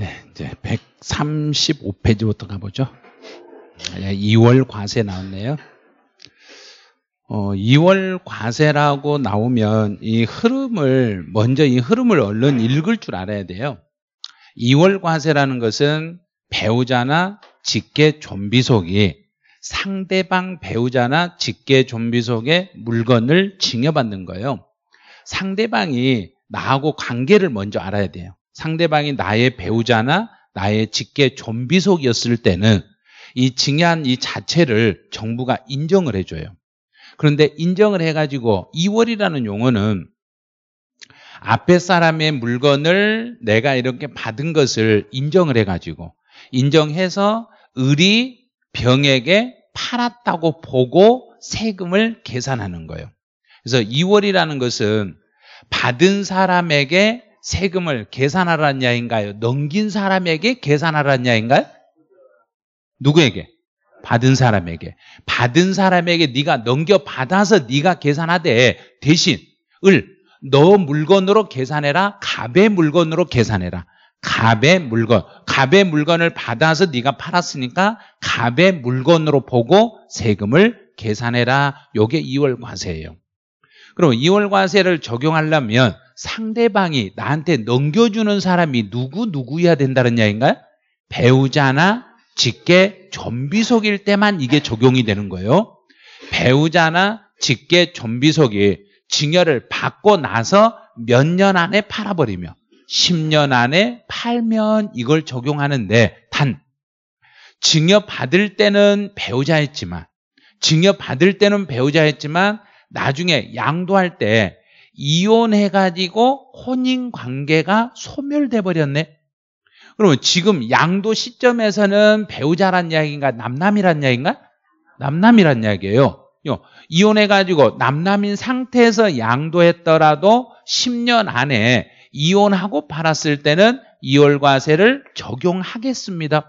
네, 이제 135페이지부터 가보죠. 2월 예, 과세 나왔네요. 어, 2월 과세라고 나오면 이 흐름을, 먼저 이 흐름을 얼른 읽을 줄 알아야 돼요. 2월 과세라는 것은 배우자나 직계 좀비속이 상대방 배우자나 직계 좀비속에 물건을 증여받는 거예요. 상대방이 나하고 관계를 먼저 알아야 돼요. 상대방이 나의 배우자나 나의 직계 좀비속이었을 때는 이 증여한 이 자체를 정부가 인정을 해줘요. 그런데 인정을 해가지고 2월이라는 용어는 앞에 사람의 물건을 내가 이렇게 받은 것을 인정을 해가지고 인정해서 을이 병에게 팔았다고 보고 세금을 계산하는 거예요. 그래서 2월이라는 것은 받은 사람에게 세금을 계산하라는 야인가요? 넘긴 사람에게 계산하라는 야인가요? 누구에게? 받은 사람에게. 받은 사람에게 네가 넘겨 받아서 네가 계산하되 대신 을너 물건으로 계산해라. 갑의 물건으로 계산해라. 갑의 물건, 갑의 물건을 받아서 네가 팔았으니까 갑의 물건으로 보고 세금을 계산해라. 요게 2월 과세예요. 그럼 2월 과세를 적용하려면 상대방이 나한테 넘겨주는 사람이 누구 누구야 된다는 이야기인가요? 배우자나 직계 전비석일 때만 이게 적용이 되는 거예요. 배우자나 직계 전비석이 증여를 받고 나서 몇 년 안에 팔아버리면 10년 안에 팔면 이걸 적용하는데 단 증여 받을 때는 배우자였지만 증여 받을 때는 배우자였지만 나중에 양도할 때 이혼해가지고 혼인 관계가 소멸돼 버렸네. 그러면 지금 양도 시점에서는 배우자란 이야기인가 남남이란 이야기인가? 남남이란 이야기예요. 이혼해가지고 남남인 상태에서 양도했더라도 10년 안에 이혼하고 팔았을 때는 이월과세를 적용하겠습니다.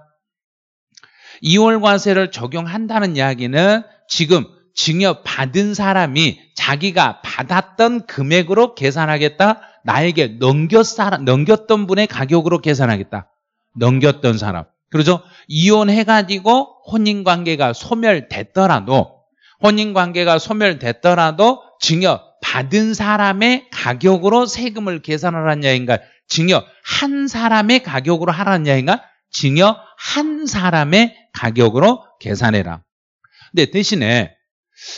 이월과세를 적용한다는 이야기는 지금 증여 받은 사람이 자기가 받았던 금액으로 계산하겠다. 나에게 넘겼사, 넘겼던 분의 가격으로 계산하겠다. 넘겼던 사람. 그러죠? 이혼해가지고 혼인관계가 소멸됐더라도, 혼인관계가 소멸됐더라도 증여 받은 사람의 가격으로 세금을 계산하라는 야인가? 증여 한 사람의 가격으로 하라는 야인가? 증여 한 사람의 가격으로 계산해라. 근데 대신에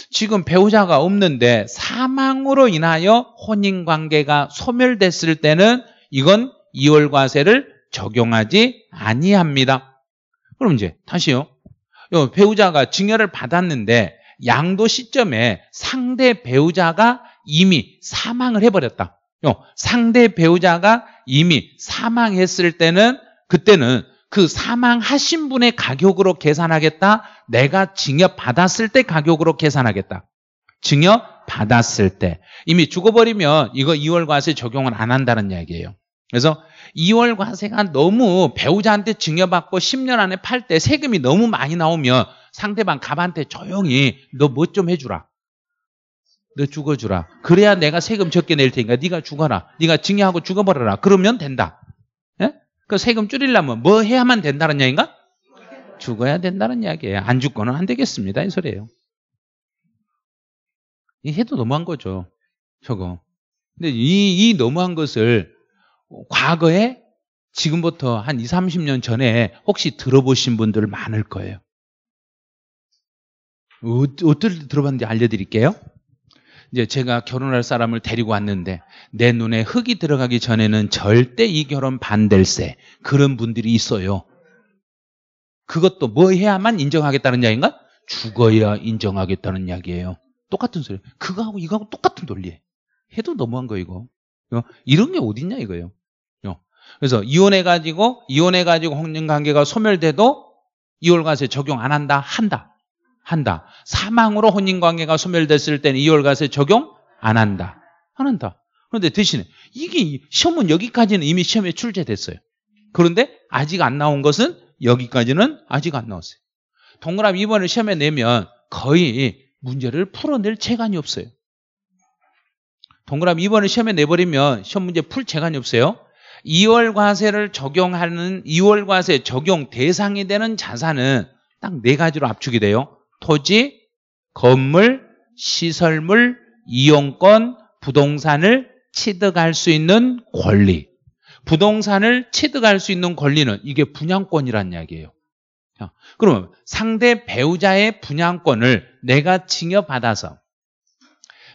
지금 배우자가 없는데 사망으로 인하여 혼인 관계가 소멸됐을 때는 이건 이월과세를 적용하지 아니합니다. 그럼 이제 다시요. 배우자가 증여를 받았는데 양도 시점에 상대 배우자가 이미 사망을 해버렸다. 상대 배우자가 이미 사망했을 때는 그때는 그 사망하신 분의 가격으로 계산하겠다. 내가 증여 받았을 때 가격으로 계산하겠다. 증여 받았을 때. 이미 죽어버리면 이거 2월 과세 적용을 안 한다는 이야기예요. 그래서 2월 과세가 너무 배우자한테 증여받고 10년 안에 팔 때 세금이 너무 많이 나오면 상대방 갑한테 조용히 너 뭐 좀 해주라. 너 죽어주라. 그래야 내가 세금 적게 낼 테니까 네가 죽어라. 네가 증여하고 죽어버려라. 그러면 된다. 그 세금 줄이려면 뭐 해야만 된다는 이야기인가? 죽어야 된다는 이야기예요. 안 죽고는 안 되겠습니다. 이 소리예요. 이 해도 너무한 거죠. 저거. 근데 이, 이 너무한 것을 과거에 지금부터 한 20, 30년 전에 혹시 들어보신 분들 많을 거예요. 어, 어떨 때 들어봤는지 알려드릴게요. 이제 제가 결혼할 사람을 데리고 왔는데 내 눈에 흙이 들어가기 전에는 절대 이 결혼 반댈세 그런 분들이 있어요. 그것도 뭐 해야만 인정하겠다는 이야기인가? 죽어야 인정하겠다는 이야기예요. 똑같은 소리. 그거하고 이거하고 똑같은 논리예요 해도 너무한 거 이거. 어? 이런 게 어딨냐 이거예요. 어? 그래서 이혼해가지고 이혼해가지고 혼인관계가 소멸돼도 이혼과세 적용 안 한다? 한다. 한다. 사망으로 혼인관계가 소멸됐을 때는 이월가세 적용 안 한다. 안 한다. 그런데 대신에 이게 시험은 여기까지는 이미 시험에 출제됐어요. 그런데 아직 안 나온 것은 여기까지는 아직 안 나왔어요. 동그라미 이번에 시험에 내면 거의 문제를 풀어낼 재간이 없어요. 동그라미 이번에 시험에 내버리면 시험 문제 풀 재간이 없어요. 2월 과세를 적용하는 2월 과세 적용 대상이 되는 자산은 딱 네 가지로 압축이 돼요. 토지, 건물, 시설물, 이용권, 부동산을 취득할 수 있는 권리. 부동산을 취득할 수 있는 권리는 이게 분양권이란 이야기예요. 그러면 상대 배우자의 분양권을 내가 증여받아서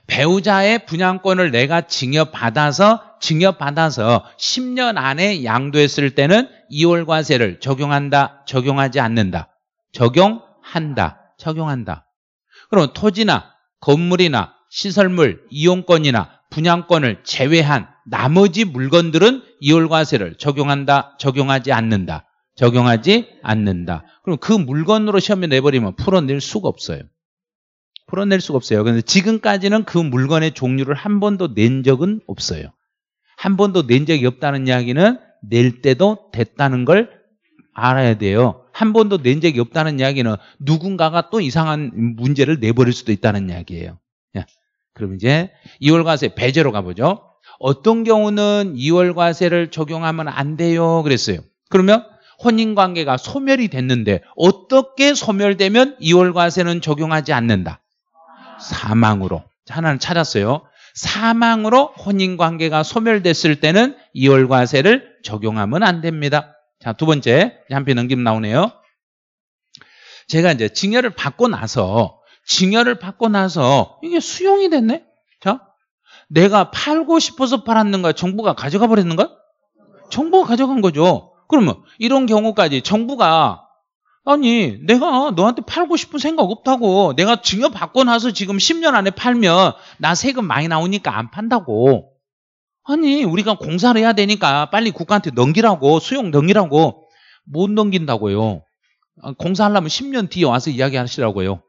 배우자의 분양권을 내가 증여받아서 증여받아서 10년 안에 양도했을 때는 2월 과세를 적용한다, 적용하지 않는다. 적용한다. 적용한다. 그럼 토지나 건물이나 시설물, 이용권이나 분양권을 제외한 나머지 물건들은 이월과세를 적용한다, 적용하지 않는다. 적용하지 않는다. 그럼 그 물건으로 시험에 내버리면 풀어낼 수가 없어요. 풀어낼 수가 없어요. 근데 지금까지는 그 물건의 종류를 한 번도 낸 적은 없어요. 한 번도 낸 적이 없다는 이야기는 낼 때도 됐다는 걸 알아야 돼요. 한 번도 낸 적이 없다는 이야기는 누군가가 또 이상한 문제를 내버릴 수도 있다는 이야기예요. 예. 그럼 이제 2월 과세 배제로 가보죠. 어떤 경우는 2월 과세를 적용하면 안 돼요. 그랬어요. 그러면 혼인 관계가 소멸이 됐는데 어떻게 소멸되면 2월 과세는 적용하지 않는다. 사망으로. 하나는 찾았어요. 사망으로 혼인 관계가 소멸됐을 때는 2월 과세를 적용하면 안 됩니다. 자, 두 번째. 한편넘기면 나오네요. 제가 이제 징여를 받고 나서, 징여를 받고 나서, 이게 수용이 됐네? 자, 내가 팔고 싶어서 팔았는가? 정부가 가져가 버렸는가? 정부가 가져간 거죠. 그러면 이런 경우까지 정부가 아니 내가 너한테 팔고 싶은 생각 없다고 내가 증여 받고 나서 지금 10년 안에 팔면 나 세금 많이 나오니까 안 판다고 아니 우리가 공사를 해야 되니까 빨리 국가한테 넘기라고 수용 넘기라고 못 넘긴다고요. 아, 공사하려면 10년 뒤에 와서 이야기하시라고요.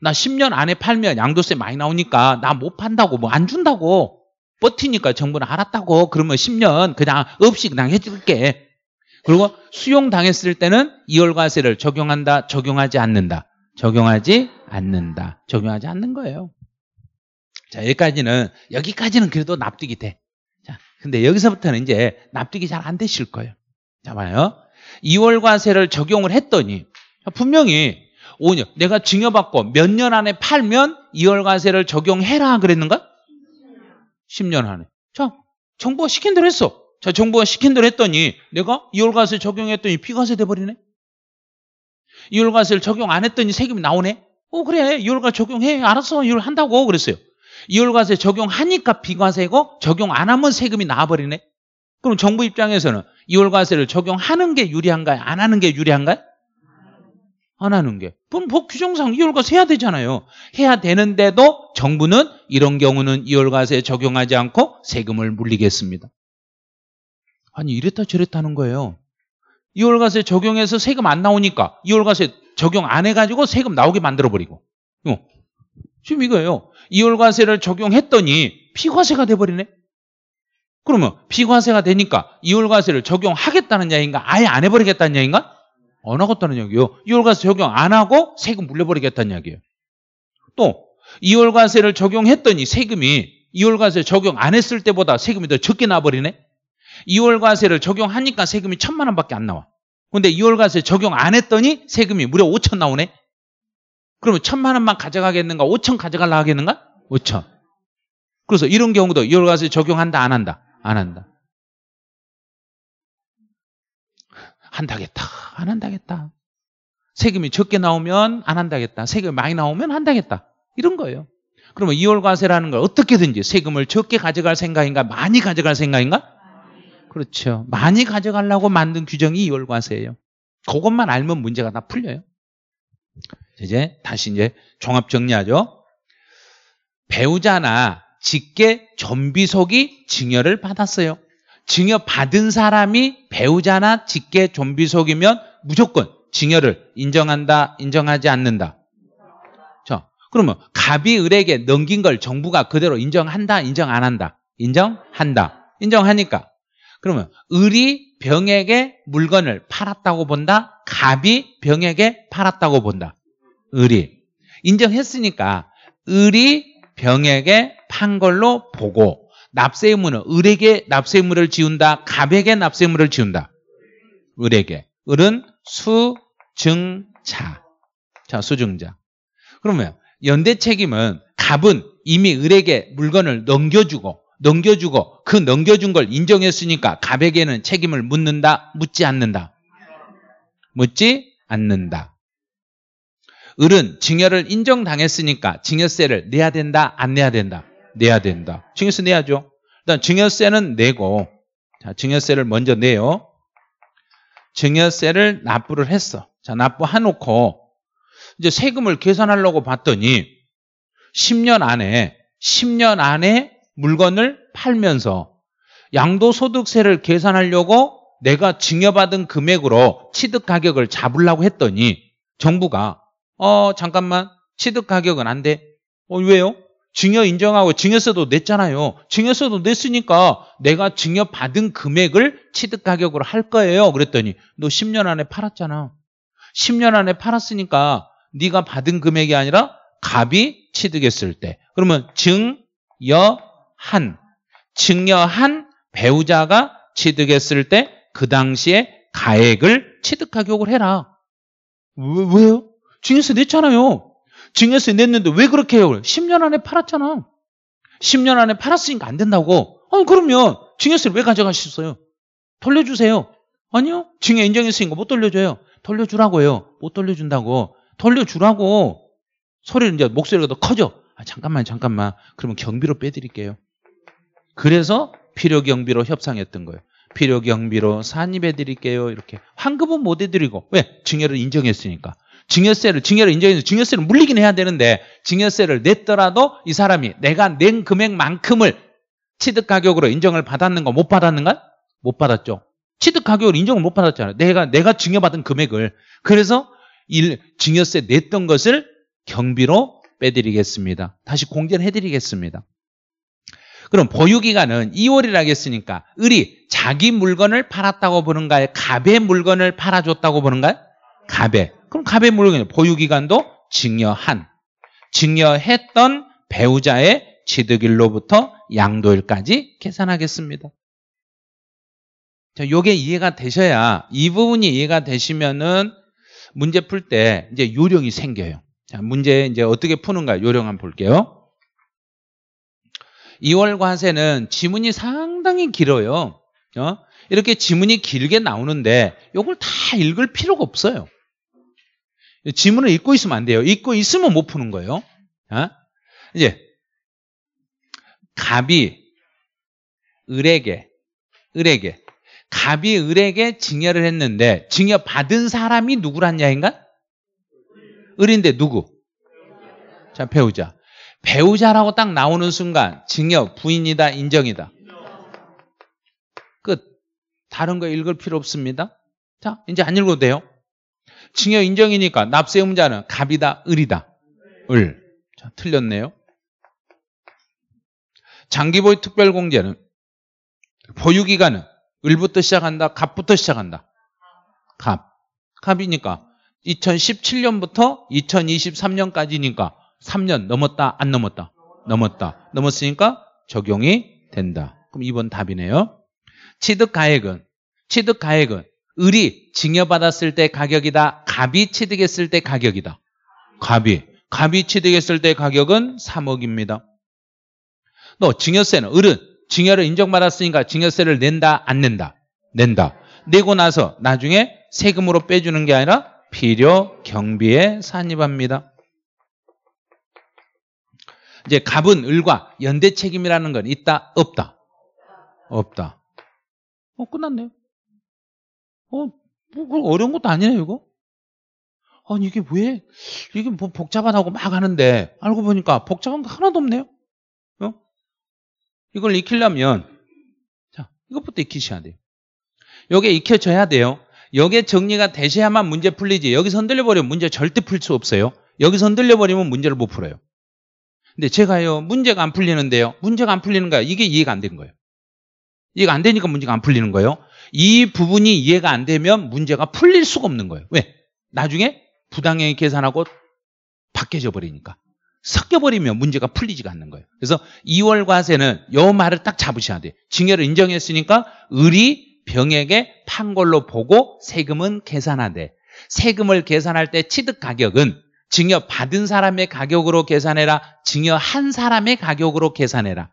나 10년 안에 팔면 양도세 많이 나오니까 나 못 판다고 뭐 안 준다고 버티니까 정부는 알았다고 그러면 10년 그냥 없이 그냥 해줄게. 그리고 수용 당했을 때는 이월과세를 적용한다, 적용하지 않는다, 적용하지 않는다, 적용하지 않는 거예요. 자 여기까지는 여기까지는 그래도 납득이 돼. 근데 여기서부터는 이제 납득이 잘 안 되실 거예요. 잡아요. 2월 과세를 적용을 했더니 분명히 5년 내가 증여받고 몇 년 안에 팔면 2월 과세를 적용해라 그랬는가? 10년 안에. 자, 정부가 시킨 대로 했어. 자, 정부가 시킨 대로 했더니 내가 2월 과세 적용했더니 비과세 돼버리네. 2월 과세를 적용 안 했더니 세금이 나오네. 어 그래 2월 과세 적용해 알았어 2월 한다고 그랬어요. 이율과세 적용하니까 비과세고 적용 안 하면 세금이 나와버리네. 그럼 정부 입장에서는 이율과세를 적용하는 게 유리한가요? 안 하는 게 유리한가요? 안 하는 게. 그럼 법 뭐 규정상 이율과세 해야 되잖아요. 해야 되는데도 정부는 이런 경우는 이율과세 적용하지 않고 세금을 물리겠습니다. 아니 이랬다 저랬다 하는 거예요. 이월과세 적용해서 세금 안 나오니까 이월과세 적용 안 해가지고 세금 나오게 만들어버리고 어, 지금 이거예요. 이월과세를 적용했더니 피과세가 돼버리네. 그러면 피과세가 되니까 이월과세를 적용하겠다는 얘기인가? 아예 안 해버리겠다는 얘기인가? 안 하겠다는 얘기예요. 이월과세 적용 안 하고 세금 물려버리겠다는 얘기예요. 또 이월과세를 적용했더니 세금이 이월과세 적용 안 했을 때보다 세금이 더 적게 나버리네. 이월과세를 적용하니까 세금이 천만 원밖에 안 나와. 근데 이월과세 적용 안 했더니 세금이 무려 오천 나오네. 그러면 천만 원만 가져가겠는가? 오천 가져가려 하겠는가? 오천. 그래서 이런 경우도 여러 가지 적용한다, 안 한다? 안 한다. 한다겠다. 안 한다겠다. 세금이 적게 나오면 안 한다겠다. 세금이 많이 나오면 한다겠다. 이런 거예요. 그러면 이월 과세라는 걸 어떻게든지 세금을 적게 가져갈 생각인가 많이 가져갈 생각인가? 그렇죠. 많이 가져가려고 만든 규정이 이월 과세예요. 그것만 알면 문제가 다 풀려요. 이제 다시 이제 종합 정리하죠. 배우자나 직계 좀비속이 증여를 받았어요. 증여 받은 사람이 배우자나 직계 좀비속이면 무조건 증여를 인정한다, 인정하지 않는다. 자, 그러면 갑이 을에게 넘긴 걸 정부가 그대로 인정한다, 인정 안 한다? 인정한다. 인정하니까. 그러면 을이 병에게 물건을 팔았다고 본다? 갑이 병에게 팔았다고 본다. 을이 인정했으니까 을이 병에게 판 걸로 보고 납세 의무는 을에게 납세 의무를 지운다 갑에게 납세 의무를 지운다 을에게 을은 수증자 자 수증자 그러면 연대 책임은 갑은 이미 을에게 물건을 넘겨주고 넘겨주고 그 넘겨준 걸 인정했으니까 갑에게는 책임을 묻는다 묻지 않는다 묻지 않는다 을은 증여를 인정당했으니까 증여세를 내야 된다, 안 내야 된다? 내야 된다. 증여세 내야죠. 일단 증여세는 내고 자, 증여세를 먼저 내요. 증여세를 납부를 했어. 자, 납부해놓고 이제 세금을 계산하려고 봤더니 10년 안에 10년 안에 물건을 팔면서 양도소득세를 계산하려고 내가 증여받은 금액으로 취득가격을 잡으려고 했더니 정부가 어 잠깐만 취득 가격은 안 돼. 어 왜요? 증여 인정하고 증여세도 냈잖아요. 증여세도 냈으니까 내가 증여 받은 금액을 취득 가격으로 할 거예요. 그랬더니 너 10년 안에 팔았잖아. 10년 안에 팔았으니까 네가 받은 금액이 아니라 갑이 취득했을 때 그러면 증여한 증여한 배우자가 취득했을 때 그 당시에 가액을 취득 가격을 해라. 왜, 왜요? 증여세 냈잖아요. 증여세 냈는데 왜 그렇게 해요? 10년 안에 팔았잖아. 10년 안에 팔았으니까 안 된다고. 어, 그러면 증여세를 왜 가져가셨어요? 돌려주세요. 아니요. 증여 인정했으니까 못 돌려줘요. 돌려주라고요. 못 돌려준다고. 돌려주라고. 소리를 이제 목소리가 더 커져. 아, 잠깐만, 잠깐만. 그러면 경비로 빼드릴게요. 그래서 필요 경비로 협상했던 거예요. 필요 경비로 산입해드릴게요. 이렇게. 환급은 못 해드리고. 왜? 증여를 인정했으니까. 증여세를 증여를 인정해서 증여세를 물리긴 해야 되는데 증여세를 냈더라도 이 사람이 내가 낸 금액만큼을 취득 가격으로 인정을 받았는가 못 받았는가? 못 받았죠. 취득 가격을 인정을 못 받았잖아요. 내가 내가 증여받은 금액을 그래서 일 증여세 냈던 것을 경비로 빼드리겠습니다. 다시 공제를 해드리겠습니다. 그럼 보유기간은 2월이라고 했으니까 을이 자기 물건을 팔았다고 보는가요? 갑의 물건을 팔아줬다고 보는가요? 갑의 그럼 갑의 물건이 보유기간도 증여한, 증여했던 배우자의 취득일로부터 양도일까지 계산하겠습니다. 자, 요게 이해가 되셔야 이 부분이 이해가 되시면은 문제 풀 때 이제 요령이 생겨요. 자, 문제 이제 어떻게 푸는가 요령 한번 볼게요. 2월 과세는 지문이 상당히 길어요. 어? 이렇게 지문이 길게 나오는데 이걸 다 읽을 필요가 없어요. 지문을 읽고 있으면 안 돼요. 읽고 있으면 못 푸는 거예요. 어? 이제 갑이 을에게 을에게 갑이 을에게 증여를 했는데 증여 받은 사람이 누구란 야인가? 을인데 누구? 자 배우자 배우자라고 딱 나오는 순간 증여 부인이다 인정이다 끝 다른 거 읽을 필요 없습니다 자 이제 안 읽어도 돼요 칭여 인정이니까 납세의무자는 갑이다, 을이다. 을. 자, 틀렸네요. 장기보유 특별공제는 보유기간은 을부터 시작한다, 갑부터 시작한다. 갑. 갑이니까 2017년부터 2023년까지니까 3년 넘었다, 안 넘었다? 넘었다. 넘었으니까 적용이 된다. 그럼 이번 답이네요. 취득가액은, 취득가액은 을이 증여받았을때 가격이다. 갑이 취득했을 때 가격이다. 갑이. 갑이 취득했을 때 가격은 3억입니다. 너증여세는 을은 증여를 인정받았으니까 증여세를 낸다 안 낸다? 낸다. 내고 나서 나중에 세금으로 빼주는 게 아니라 필요 경비에 산입합니다. 이제 갑은 을과 연대 책임이라는 건 있다 없다? 없다. 어 끝났네요. 어, 뭐, 어려운 것도 아니네, 이거? 아니, 이게 왜, 이게 뭐 복잡하다고 막 하는데, 알고 보니까 복잡한 거 하나도 없네요? 어? 이걸 익히려면, 자, 이것부터 익히셔야 돼요. 요게 익혀져야 돼요. 여기에 정리가 되셔야만 문제 풀리지. 여기서 흔들려버리면 문제 절대 풀 수 없어요. 여기서 흔들려버리면 문제를 못 풀어요. 근데 제가요, 문제가 안 풀리는데요. 문제가 안 풀리는 거야. 이게 이해가 안 된 거예요. 이해가 안 되니까 문제가 안 풀리는 거예요. 이 부분이 이해가 안 되면 문제가 풀릴 수가 없는 거예요. 왜? 나중에 부당행위 계산하고 바뀌어져 버리니까. 섞여버리면 문제가 풀리지가 않는 거예요. 그래서 2월 과세는 요 말을 딱 잡으셔야 돼요. 징여를 인정했으니까 을이 병에게 판 걸로 보고 세금은 계산하되 세금을 계산할 때 취득 가격은 증여 받은 사람의 가격으로 계산해라 증여한 사람의 가격으로 계산해라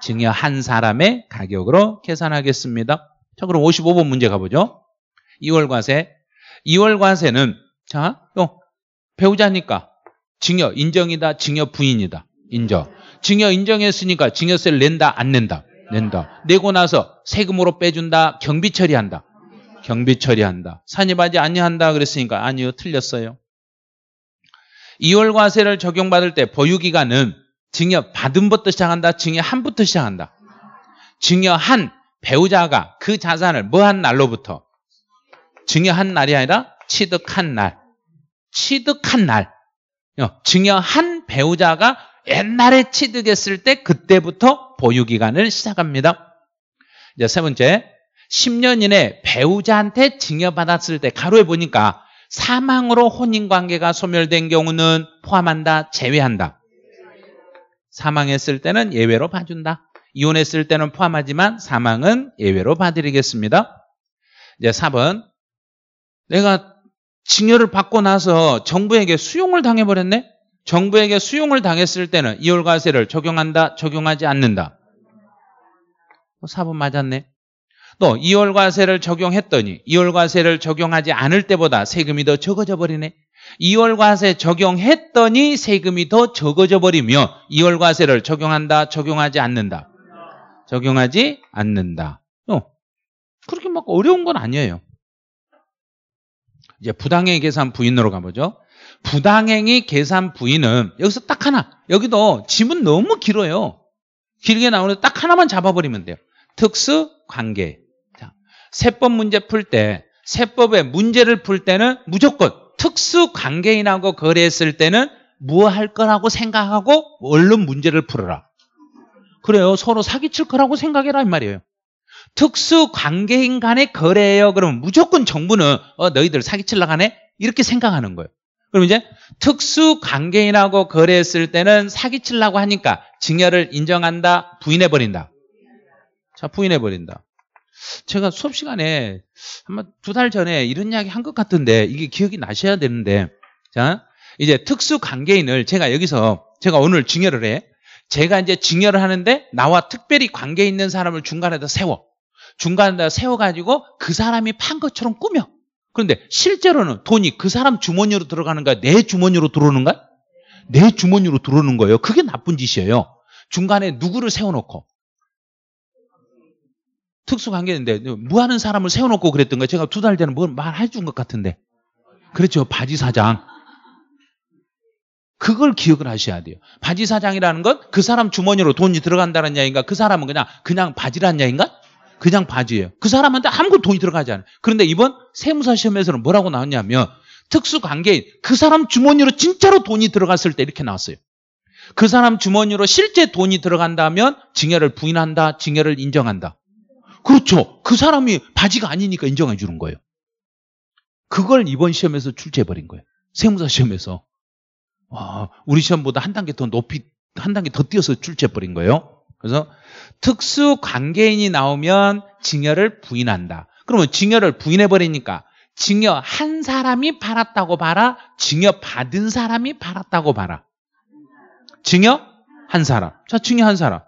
증여 한 사람의 가격으로 계산하겠습니다. 자, 그럼 55번 문제 가보죠. 2월 과세. 2월 과세는 자, 어, 배우자니까 증여 인정이다, 증여 부인이다. 인정. 증여 인정했으니까 증여세를 낸다, 안 낸다? 낸다. 내고 나서 세금으로 빼준다, 경비 처리한다. 경비 처리한다. 산입하지 아니한다 그랬으니까 아니요, 틀렸어요. 2월 과세를 적용받을 때 보유기간은 증여 받음부터 시작한다. 증여 한부터 시작한다. 증여 한 배우자가 그 자산을 뭐한 날로부터 증여 한 날이 아니라 취득한 날. 취득한 날. 증여 어, 한 배우자가 옛날에 취득했을 때 그때부터 보유 기간을 시작합니다. 이제 세 번째. 10년 이내 배우자한테 증여받았을 때 가로에 보니까 사망으로 혼인관계가 소멸된 경우는 포함한다, 제외한다. 사망했을 때는 예외로 봐준다. 이혼했을 때는 포함하지만 사망은 예외로 봐드리겠습니다. 이제 4번 내가 징여를 받고 나서 정부에게 수용을 당해버렸네? 정부에게 수용을 당했을 때는 이월과세를 적용한다, 적용하지 않는다. 4번 어, 맞았네. 또 이월과세를 적용했더니 이월과세를 적용하지 않을 때보다 세금이 더 적어져 버리네. 2월 과세 적용했더니 세금이 더 적어져 버리며 2월 과세를 적용한다, 적용하지 않는다. 적용하지 않는다. 어, 그렇게 막 어려운 건 아니에요. 이제 부당행위 계산 부인으로 가보죠. 부당행위 계산 부인은 여기서 딱 하나. 여기도 지문 너무 길어요. 길게 나오는데 딱 하나만 잡아버리면 돼요. 특수 관계. 자, 세법 문제 풀 때, 세법의 문제를 풀 때는 무조건 특수 관계인하고 거래했을 때는 무엇할 뭐 거라고 생각하고 얼른 문제를 풀어라. 그래요. 서로 사기칠 거라고 생각해라 이 말이에요. 특수 관계인 간의 거래예요. 그러면 무조건 정부는 어, 너희들 사기칠라 하네 이렇게 생각하는 거예요. 그럼 이제 특수 관계인하고 거래했을 때는 사기칠라고 하니까 증여를 인정한다, 부인해 버린다. 자, 부인해 버린다. 제가 수업 시간에 아마 두달 전에 이런 이야기 한 것 같은데 이게 기억이 나셔야 되는데 자 이제 특수 관계인을 제가 여기서 제가 오늘 증여를 해 제가 이제 증여를 하는데 나와 특별히 관계 있는 사람을 중간에다 세워 중간에다 세워가지고 그 사람이 판 것처럼 꾸며 그런데 실제로는 돈이 그 사람 주머니로 들어가는 가내 주머니로 들어오는 가내 주머니로 들어오는 거예요 그게 나쁜 짓이에요 중간에 누구를 세워놓고 특수관계인데 무하는 뭐 사람을 세워놓고 그랬던 거예요. 제가 두 달 전에 뭘 말해 준 것 같은데. 그렇죠. 바지 사장. 그걸 기억을 하셔야 돼요. 바지 사장이라는 건 그 사람 주머니로 돈이 들어간다는 이야기인가? 그 사람은 그냥 그냥 바지라는 이야기인가? 그냥 바지예요. 그 사람한테 아무것도 돈이 들어가지 않아요. 그런데 이번 세무사 시험에서는 뭐라고 나왔냐면 특수관계인 그 사람 주머니로 진짜로 돈이 들어갔을 때 이렇게 나왔어요. 그 사람 주머니로 실제 돈이 들어간다면 증여를 부인한다, 증여를 인정한다. 그렇죠. 그 사람이 바지가 아니니까 인정해 주는 거예요. 그걸 이번 시험에서 출제해버린 거예요. 세무사 시험에서. 와, 우리 시험보다 한 단계 더 높이, 한 단계 더 뛰어서 출제해버린 거예요. 그래서 특수 관계인이 나오면 증여를 부인한다. 그러면 증여를 부인해버리니까 증여 한 사람이 팔았다고 봐라, 증여 받은 사람이 팔았다고 봐라. 증여 한 사람. 자, 증여 한 사람.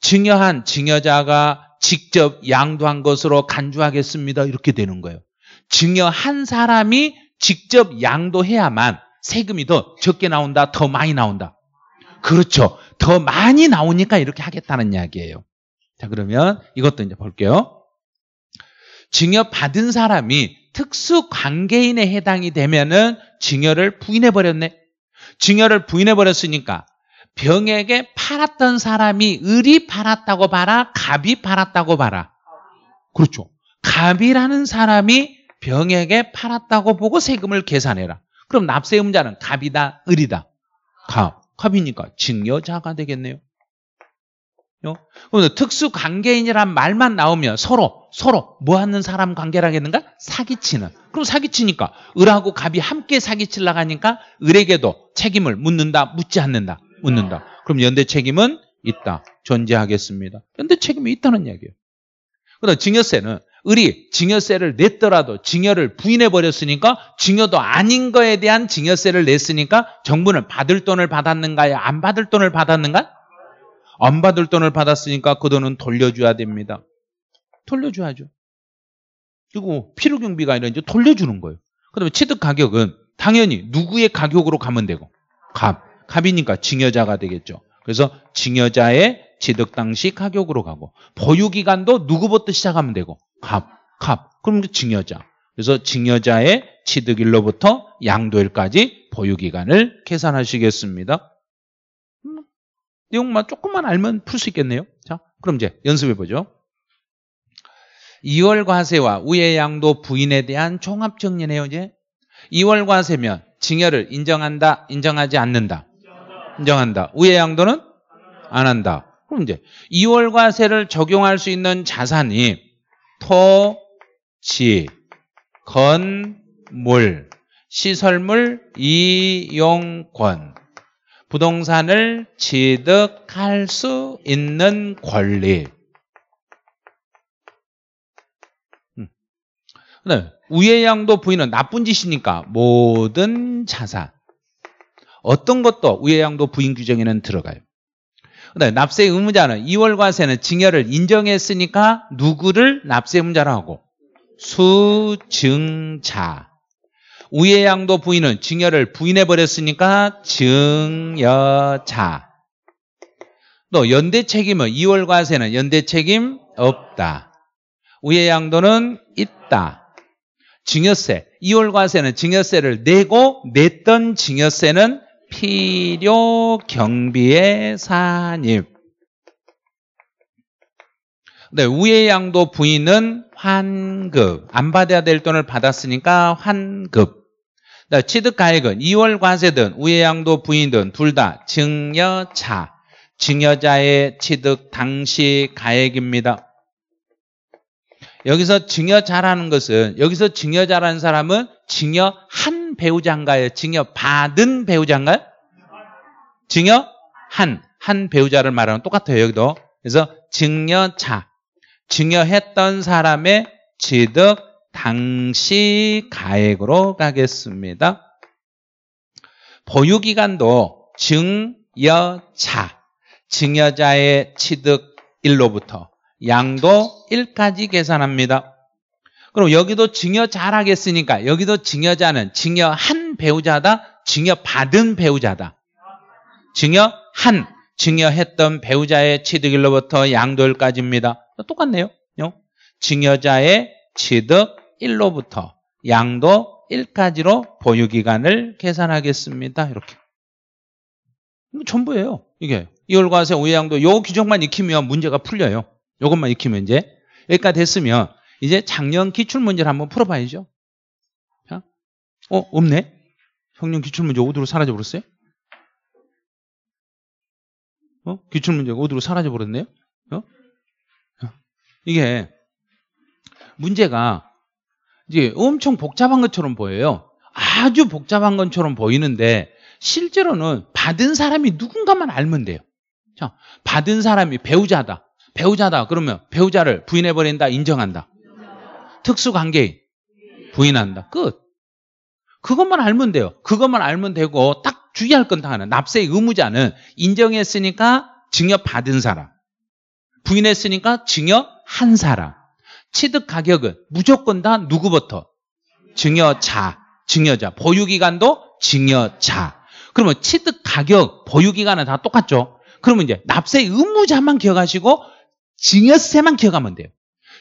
증여한 증여자가 직접 양도한 것으로 간주하겠습니다. 이렇게 되는 거예요. 증여 한 사람이 직접 양도해야만 세금이 더 적게 나온다, 더 많이 나온다. 그렇죠. 더 많이 나오니까 이렇게 하겠다는 이야기예요. 자, 그러면 이것도 이제 볼게요. 증여 받은 사람이 특수 관계인에 해당이 되면은 증여를 부인해 버렸네. 증여를 부인해 버렸으니까 병에게 팔았던 사람이 을이 팔았다고 봐라, 갑이 팔았다고 봐라. 그렇죠. 갑이라는 사람이 병에게 팔았다고 보고 세금을 계산해라. 그럼 납세음자는 갑이다, 을이다. 갑. 갑이니까 증여자가 되겠네요. 그러 특수 관계인이란 말만 나오면 서로 서로 뭐 하는 사람 관계라겠는가? 사기치는. 그럼 사기치니까 을하고 갑이 함께 사기치려고 하니까 을에게도 책임을 묻는다, 묻지 않는다. 묻는다. 아. 그럼 연대 책임은 있다. 존재하겠습니다. 연대 책임이 있다는 이야기예요. 그다음 증여세는 을이 증여세를 냈더라도 증여를 부인해 버렸으니까 증여도 아닌 거에 대한 증여세를 냈으니까 정부는 받을 돈을 받았는가요? 안 받을 돈을 받았는가? 안 받을 돈을 받았으니까 그 돈은 돌려줘야 됩니다. 돌려줘야죠. 그리고 필요경비가 아니라 이제 돌려주는 거예요. 그다음에 취득 가격은 당연히 누구의 가격으로 가면 되고 값. 갑이니까 증여자가 되겠죠. 그래서 증여자의 취득 당시 가격으로 가고 보유기간도 누구부터 시작하면 되고 갑, 갑. 그럼 증여자 그래서 증여자의 취득일로부터 양도일까지 보유기간을 계산하시겠습니다. 내용만 뭐 조금만 알면 풀 수 있겠네요. 자, 그럼 이제 연습해 보죠. 2월 과세와 우회 양도 부인에 대한 종합 정리네요. 이제 2월 과세면 증여를 인정한다, 인정하지 않는다. 인정한다. 우회 양도는 안 한다. 그럼 이제 이월과세를 적용할 수 있는 자산이 토지, 건물, 시설물 이용권, 부동산을 취득할 수 있는 권리. 음. 우예양도 부인은 나쁜 짓이니까 모든 자산. 어떤 것도 우회양도 부인 규정에는 들어가요. 그다 납세 의무자는 2월 과세는 증여를 인정했으니까 누구를 납세 의무자라 하고 수증자. 우회양도 부인은 증여를 부인해 버렸으니까 증여자. 또 연대 책임은 2월 과세는 연대 책임 없다. 우회양도는 있다. 증여세 2월 과세는 증여세를 내고 냈던 증여세는 필요 경비의 산입. 네, 우의 양도 부인은 환급. 안 받아야 될 돈을 받았으니까 환급. 네, 취득가액은 2월 과세든 우의 양도 부인든 둘 다 증여차. 증여자의 취득 당시 가액입니다. 여기서 증여자라는 것은 여기서 증여자라는 사람은 증여한 배우자인가요? 증여받은 배우자인가요? 증여한, 한 배우자를 말하는 똑같아요, 여기도. 그래서 증여자, 증여했던 사람의 취득 당시 가액으로 가겠습니다. 보유기간도 증여자, 증여자의 취득 1로부터 양도 1까지 계산합니다. 그럼 여기도 증여 잘하겠으니까 여기도 증여자는 증여한 배우자다, 증여받은 배우자다. 증여한, 증여했던 배우자의 취득일로부터 양도일까지입니다. 똑같네요. 증여자의 취득 일로부터 양도 일까지로 보유기간을 계산하겠습니다. 이렇게. 전부예요. 이게. 이월과세 우회양도요 규정만 익히면 문제가 풀려요. 요것만 익히면 이제. 여기까지 됐으면 이제 작년 기출문제를 한번 풀어봐야죠. 어? 없네? 형년 기출문제 어디로 사라져버렸어요? 어? 기출문제가 어디로 사라져버렸네요? 어? 이게 문제가 이제 엄청 복잡한 것처럼 보여요. 아주 복잡한 것처럼 보이는데 실제로는 받은 사람이 누군가만 알면 돼요. 자, 받은 사람이 배우자다. 배우자다. 그러면 배우자를 부인해버린다. 인정한다. 특수관계인 부인한다. 끝. 그것만 알면 돼요. 그것만 알면 되고 딱 주의할 건 다 하는 납세 의무자는 인정했으니까 증여 받은 사람. 부인했으니까 증여한 사람. 취득 가격은 무조건 다 누구부터? 증여자. 증여자. 보유기간도 증여자. 그러면 취득 가격, 보유기간은 다 똑같죠? 그러면 이제 납세 의무자만 기억하시고 증여세만 기억하면 돼요.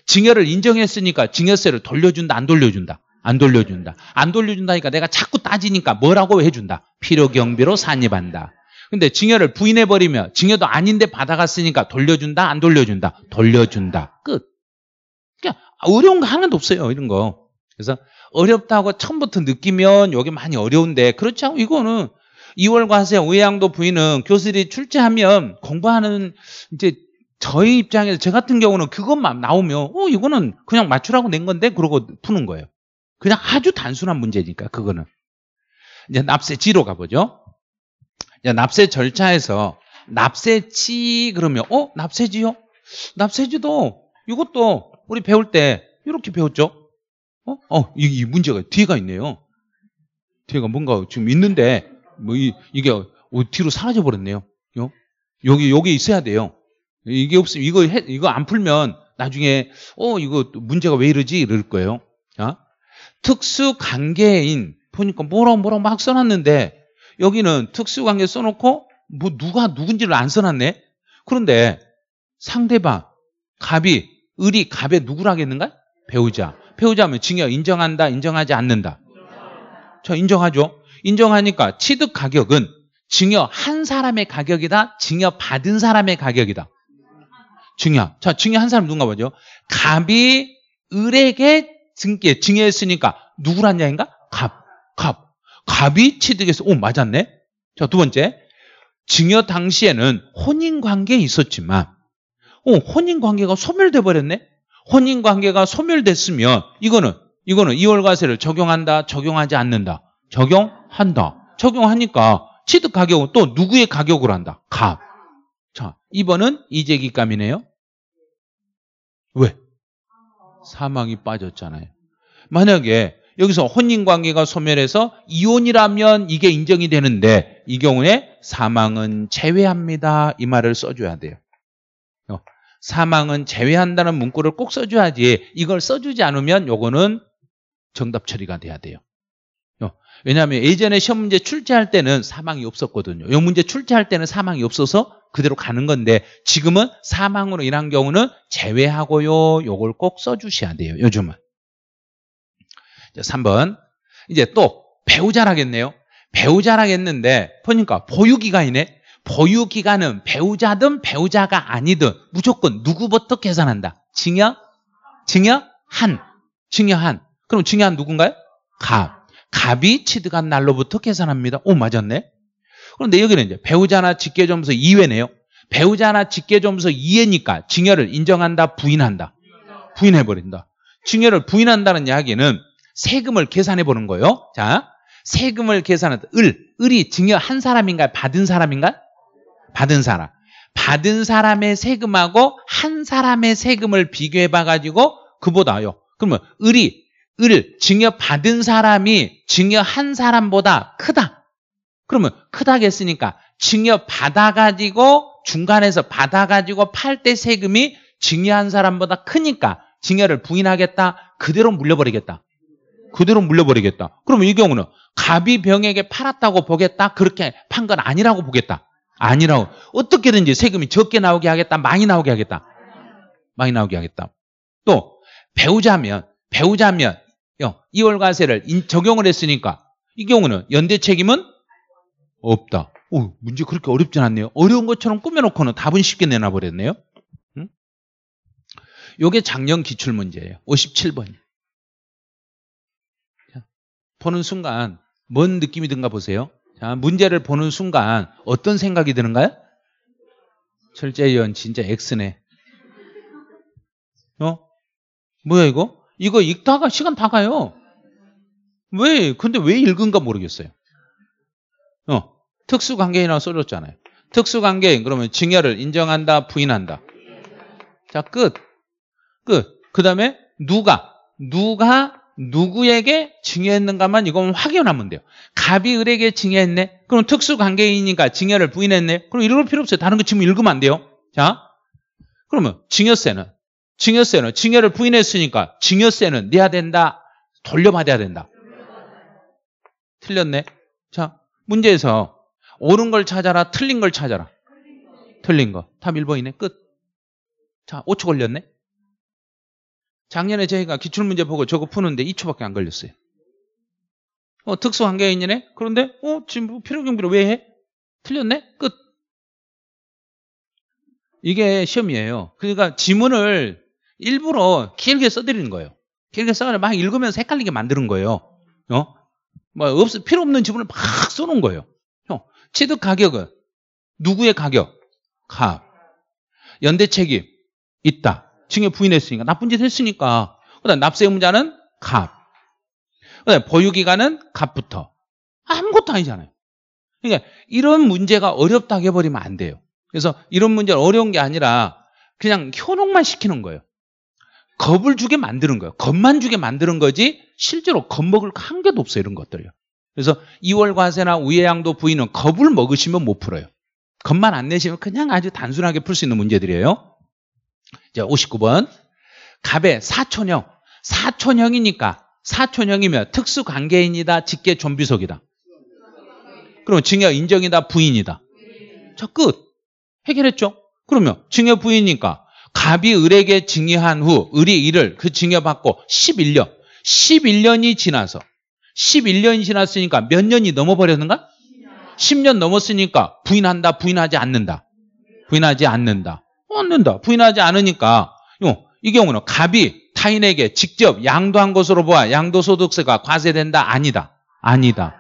증여를 인정했으니까 증여세를 돌려준다 안 돌려준다 안 돌려준다 안 돌려준다니까 내가 자꾸 따지니까 뭐라고 해준다 필요 경비로 산입한다 근데 증여를 부인해버리면 증여도 아닌데 받아갔으니까 돌려준다 안 돌려준다 돌려준다 끝 그러니까 어려운 거 하나도 없어요 이런 거 그래서 어렵다고 처음부터 느끼면 여기 많이 어려운데 그렇지 않고 이거는 2월 과세 오해양도 부인은 교실이 출제하면 공부하는 이제 저희 입장에서 저 같은 경우는 그것만 나오면 어 이거는 그냥 맞추라고 낸 건데 그러고 푸는 거예요. 그냥 아주 단순한 문제니까 그거는. 이제 납세 지로 가보죠. 이제 납세 절차에서 납세지 그러면 어 납세지요? 납세지도 이것도 우리 배울 때 이렇게 배웠죠. 어? 어, 이, 이 문제가 뒤에가 있네요. 뒤에가 뭔가 지금 있는데 뭐 이, 이게 뒤로 사라져 버렸네요. 여기 여기 있어야 돼요. 이게 없으면 이거 해, 이거 안 풀면 나중에 어 이거 문제가 왜 이러지 이럴 거예요. 어? 특수 관계인 보니까 뭐라고 뭐라고 막 써놨는데 여기는 특수 관계 써놓고 뭐 누가 누군지를 안 써놨네. 그런데 상대방 갑이 을이 갑에 누구라겠는가? 배우자. 배우자면 증여 인정한다, 인정하지 않는다. 저 인정하죠. 인정하니까 취득 가격은 증여 한 사람의 가격이다, 증여 받은 사람의 가격이다. 증여. 자, 증여 한 사람 누군가 보죠. 갑이 을에게 증기, 증여했으니까 누구란 야인가? 갑. 갑. 갑이 취득해서, 오, 맞았네? 자, 두 번째. 증여 당시에는 혼인 관계에 있었지만, 오, 혼인 관계가 소멸돼 버렸네? 혼인 관계가 소멸됐으면, 이거는, 이거는 이월과세를 적용한다, 적용하지 않는다. 적용한다. 적용하니까 취득 가격은 또 누구의 가격으로 한다? 갑. 자, 2번은 이재기감이네요. 왜? 사망이 빠졌잖아요. 만약에 여기서 혼인관계가 소멸해서 이혼이라면 이게 인정이 되는데 이 경우에 사망은 제외합니다. 이 말을 써줘야 돼요. 어, 사망은 제외한다는 문구를 꼭 써줘야지 이걸 써주지 않으면 요거는 정답 처리가 돼야 돼요. 어, 왜냐하면 예전에 시험 문제 출제할 때는 사망이 없었거든요. 이 문제 출제할 때는 사망이 없어서 그대로 가는 건데 지금은 사망으로 인한 경우는 제외하고요. 요걸 꼭 써주셔야 돼요. 요즘은. 3번. 이제 또 배우자라겠네요. 배우자라겠는데 보니까 보유기간이네. 보유기간은 배우자든 배우자가 아니든 무조건 누구부터 계산한다. 증여? 증여? 한. 증여한. 그럼 증여한 누군가요? 갑. 갑이 취득한 날로부터 계산합니다. 오, 맞았네. 그런데 여기는 이제 배우자나 직계점수 2회네요 배우자나 직계점수 2회니까 증여를 인정한다, 부인한다. 부인해버린다. 증여를 부인한다는 이야기는 세금을 계산해 보는 거예요. 자, 세금을 계산한다. 을, 을이 증여 한 사람인가 받은 사람인가? 받은 사람. 받은 사람의 세금하고 한 사람의 세금을 비교해 봐가지고 그보다요. 그러면 을이 을 증여 받은 사람이 증여 한 사람보다 크다. 그러면 크다고 했으니까 증여 받아가지고 중간에서 받아가지고 팔 때 세금이 증여한 사람보다 크니까 증여를 부인하겠다. 그대로 물려버리겠다. 그대로 물려버리겠다. 그러면 이 경우는 갑이 병에게 팔았다고 보겠다. 그렇게 판 건 아니라고 보겠다. 아니라고. 어떻게든지 세금이 적게 나오게 하겠다. 많이 나오게 하겠다. 많이 나오게 하겠다. 또 배우자면 배우자면 2월 과세를 적용을 했으니까 이 경우는 연대 책임은 없다. 오, 문제 그렇게 어렵진 않네요. 어려운 것처럼 꾸며놓고는 답은 쉽게 내놔버렸네요. 응? 요게 작년 기출문제예요. 5 7번 자, 보는 순간 뭔 느낌이 든가 보세요. 자, 문제를 보는 순간 어떤 생각이 드는가요? 철제원 진짜 X네. 어? 뭐야 이거? 이거 읽다가 시간 다 가요. 왜? 근데 왜 읽은가 모르겠어요. 어. 특수관계인이라고 써줬잖아요. 특수관계인 그러면 증여를 인정한다 부인한다. 자 끝. 끝. 그 다음에 누가 누가 누구에게 증여했는가만 이건 확인하면 돼요. 갑이 을에게 증여했네. 그럼 특수관계인이니까 증여를 부인했네. 그럼 이럴 필요 없어요. 다른 거 지금 읽으면 안 돼요. 자 그러면 증여세는 증여세는 증여를 부인했으니까 증여세는 내야 된다. 돌려받아야 된다. 틀렸네. 자 문제에서 옳은 걸 찾아라, 틀린 걸 찾아라. 틀린 거. 답 1번이네. 끝. 자, 5초 걸렸네. 작년에 저희가 기출문제 보고 저거 푸는데 2초밖에 안 걸렸어요. 어, 특수한계인이네? 그런데, 어, 지금 뭐 필요경비를 왜 해? 틀렸네? 끝. 이게 시험이에요. 그러니까 지문을 일부러 길게 써드리는 거예요. 길게 써가지막 읽으면서 헷갈리게 만드는 거예요. 어? 뭐, 없, 필요 없는 지문을 막 써놓은 거예요. 취득 가격은 누구의 가격? 값. 연대 책임 있다. 증여 부인했으니까 나쁜 짓 했으니까. 그다음 납세 의무자는 값. 그다음 보유 기간은 값부터. 아무것도 아니잖아요. 그러니까 이런 문제가 어렵다고 해버리면 안 돼요. 그래서 이런 문제는 어려운 게 아니라 그냥 현혹만 시키는 거예요. 겁을 주게 만드는 거예요. 겁만 주게 만드는 거지 실제로 겁먹을 한 개도 없어요. 이런 것들요. 그래서 2월 과세나 우예양도 부인은 겁을 먹으시면 못 풀어요. 겁만 안 내시면 그냥 아주 단순하게 풀 수 있는 문제들이에요. 자, 59번. 갑의 사촌형. 사촌형이니까 사촌형이면 특수관계인이다, 직계 좀비속이다. 그럼 증여 인정이다, 부인이다. 자, 끝. 해결했죠? 그러면 증여 부인이니까 갑이 을에게 증여한 후 을이 이를 그 증여받고 11년, 11년이 지나서 11년이 지났으니까 몇 년이 넘어버렸는가? 10년 넘었으니까 부인한다, 부인하지 않는다. 부인하지 않는다. 않는다. 부인하지 않으니까 이 경우는 갑이 타인에게 직접 양도한 것으로 보아 양도소득세가 과세된다? 아니다. 아니다.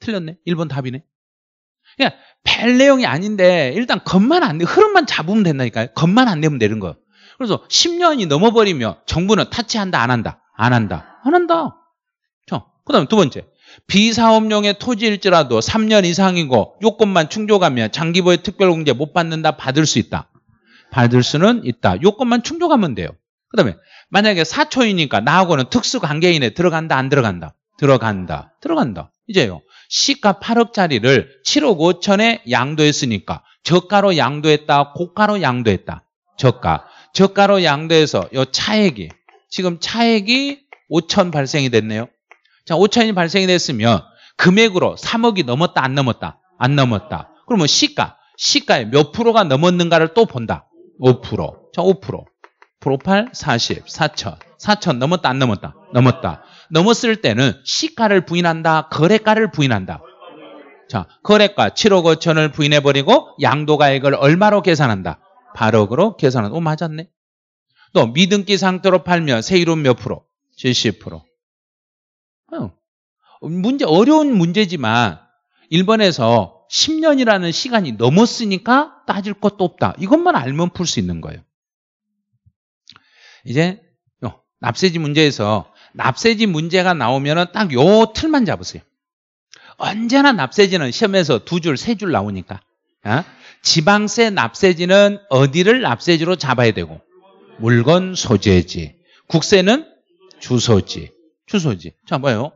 틀렸네. 1번 답이네. 그냥 별 내용이 아닌데 일단 겉만 안 내, 흐름만 잡으면 된다니까요. 겉만 안 내면 되는 거예요. 그래서 10년이 넘어버리면 정부는 타치한다? 안 한다? 안 한다. 안 한다. 그 다음 두 번째. 비사업용의 토지일지라도 3년 이상이고 요건만 충족하면 장기보유 특별공제 못 받는다 받을 수 있다. 받을 수는 있다. 요건만 충족하면 돼요. 그 다음에 만약에 사초이니까 나하고는 특수관계인에 들어간다 안 들어간다. 들어간다. 들어간다. 이제요. 시가 8억짜리를 7억 5천에 양도했으니까 저가로 양도했다, 고가로 양도했다. 저가. 저가로 양도해서 요 차액이 지금 차액이 5천 발생이 됐네요. 자, 5천이 발생이 됐으면 금액으로 3억이 넘었다 안 넘었다? 안 넘었다. 그러면 시가, 시가에 몇 프로가 넘었는가를 또 본다. 5%. 자, 5%. 프로팔 40, 4천. 4천 넘었다 안 넘었다? 넘었다. 넘었을 때는 시가를 부인한다. 거래가를 부인한다. 자, 거래가 7억 5천을 부인해버리고 양도가액을 얼마로 계산한다? 8억으로 계산한다. 오, 맞았네. 또 미등기 상태로 팔면 세율은 몇 프로? 70%. 문제 어려운 문제지만 1번에서 10년이라는 시간이 넘었으니까 따질 것도 없다. 이것만 알면 풀 수 있는 거예요. 이제 어, 납세지 문제에서 납세지 문제가 나오면딱요 틀만 잡으세요. 언제나 납세지는 시험에서 두 줄, 세 줄 나오니까. 어? 지방세 납세지는 어디를 납세지로 잡아야 되고 물건 소재지. 국세는 주소지. 주소지. 자, 뭐예요?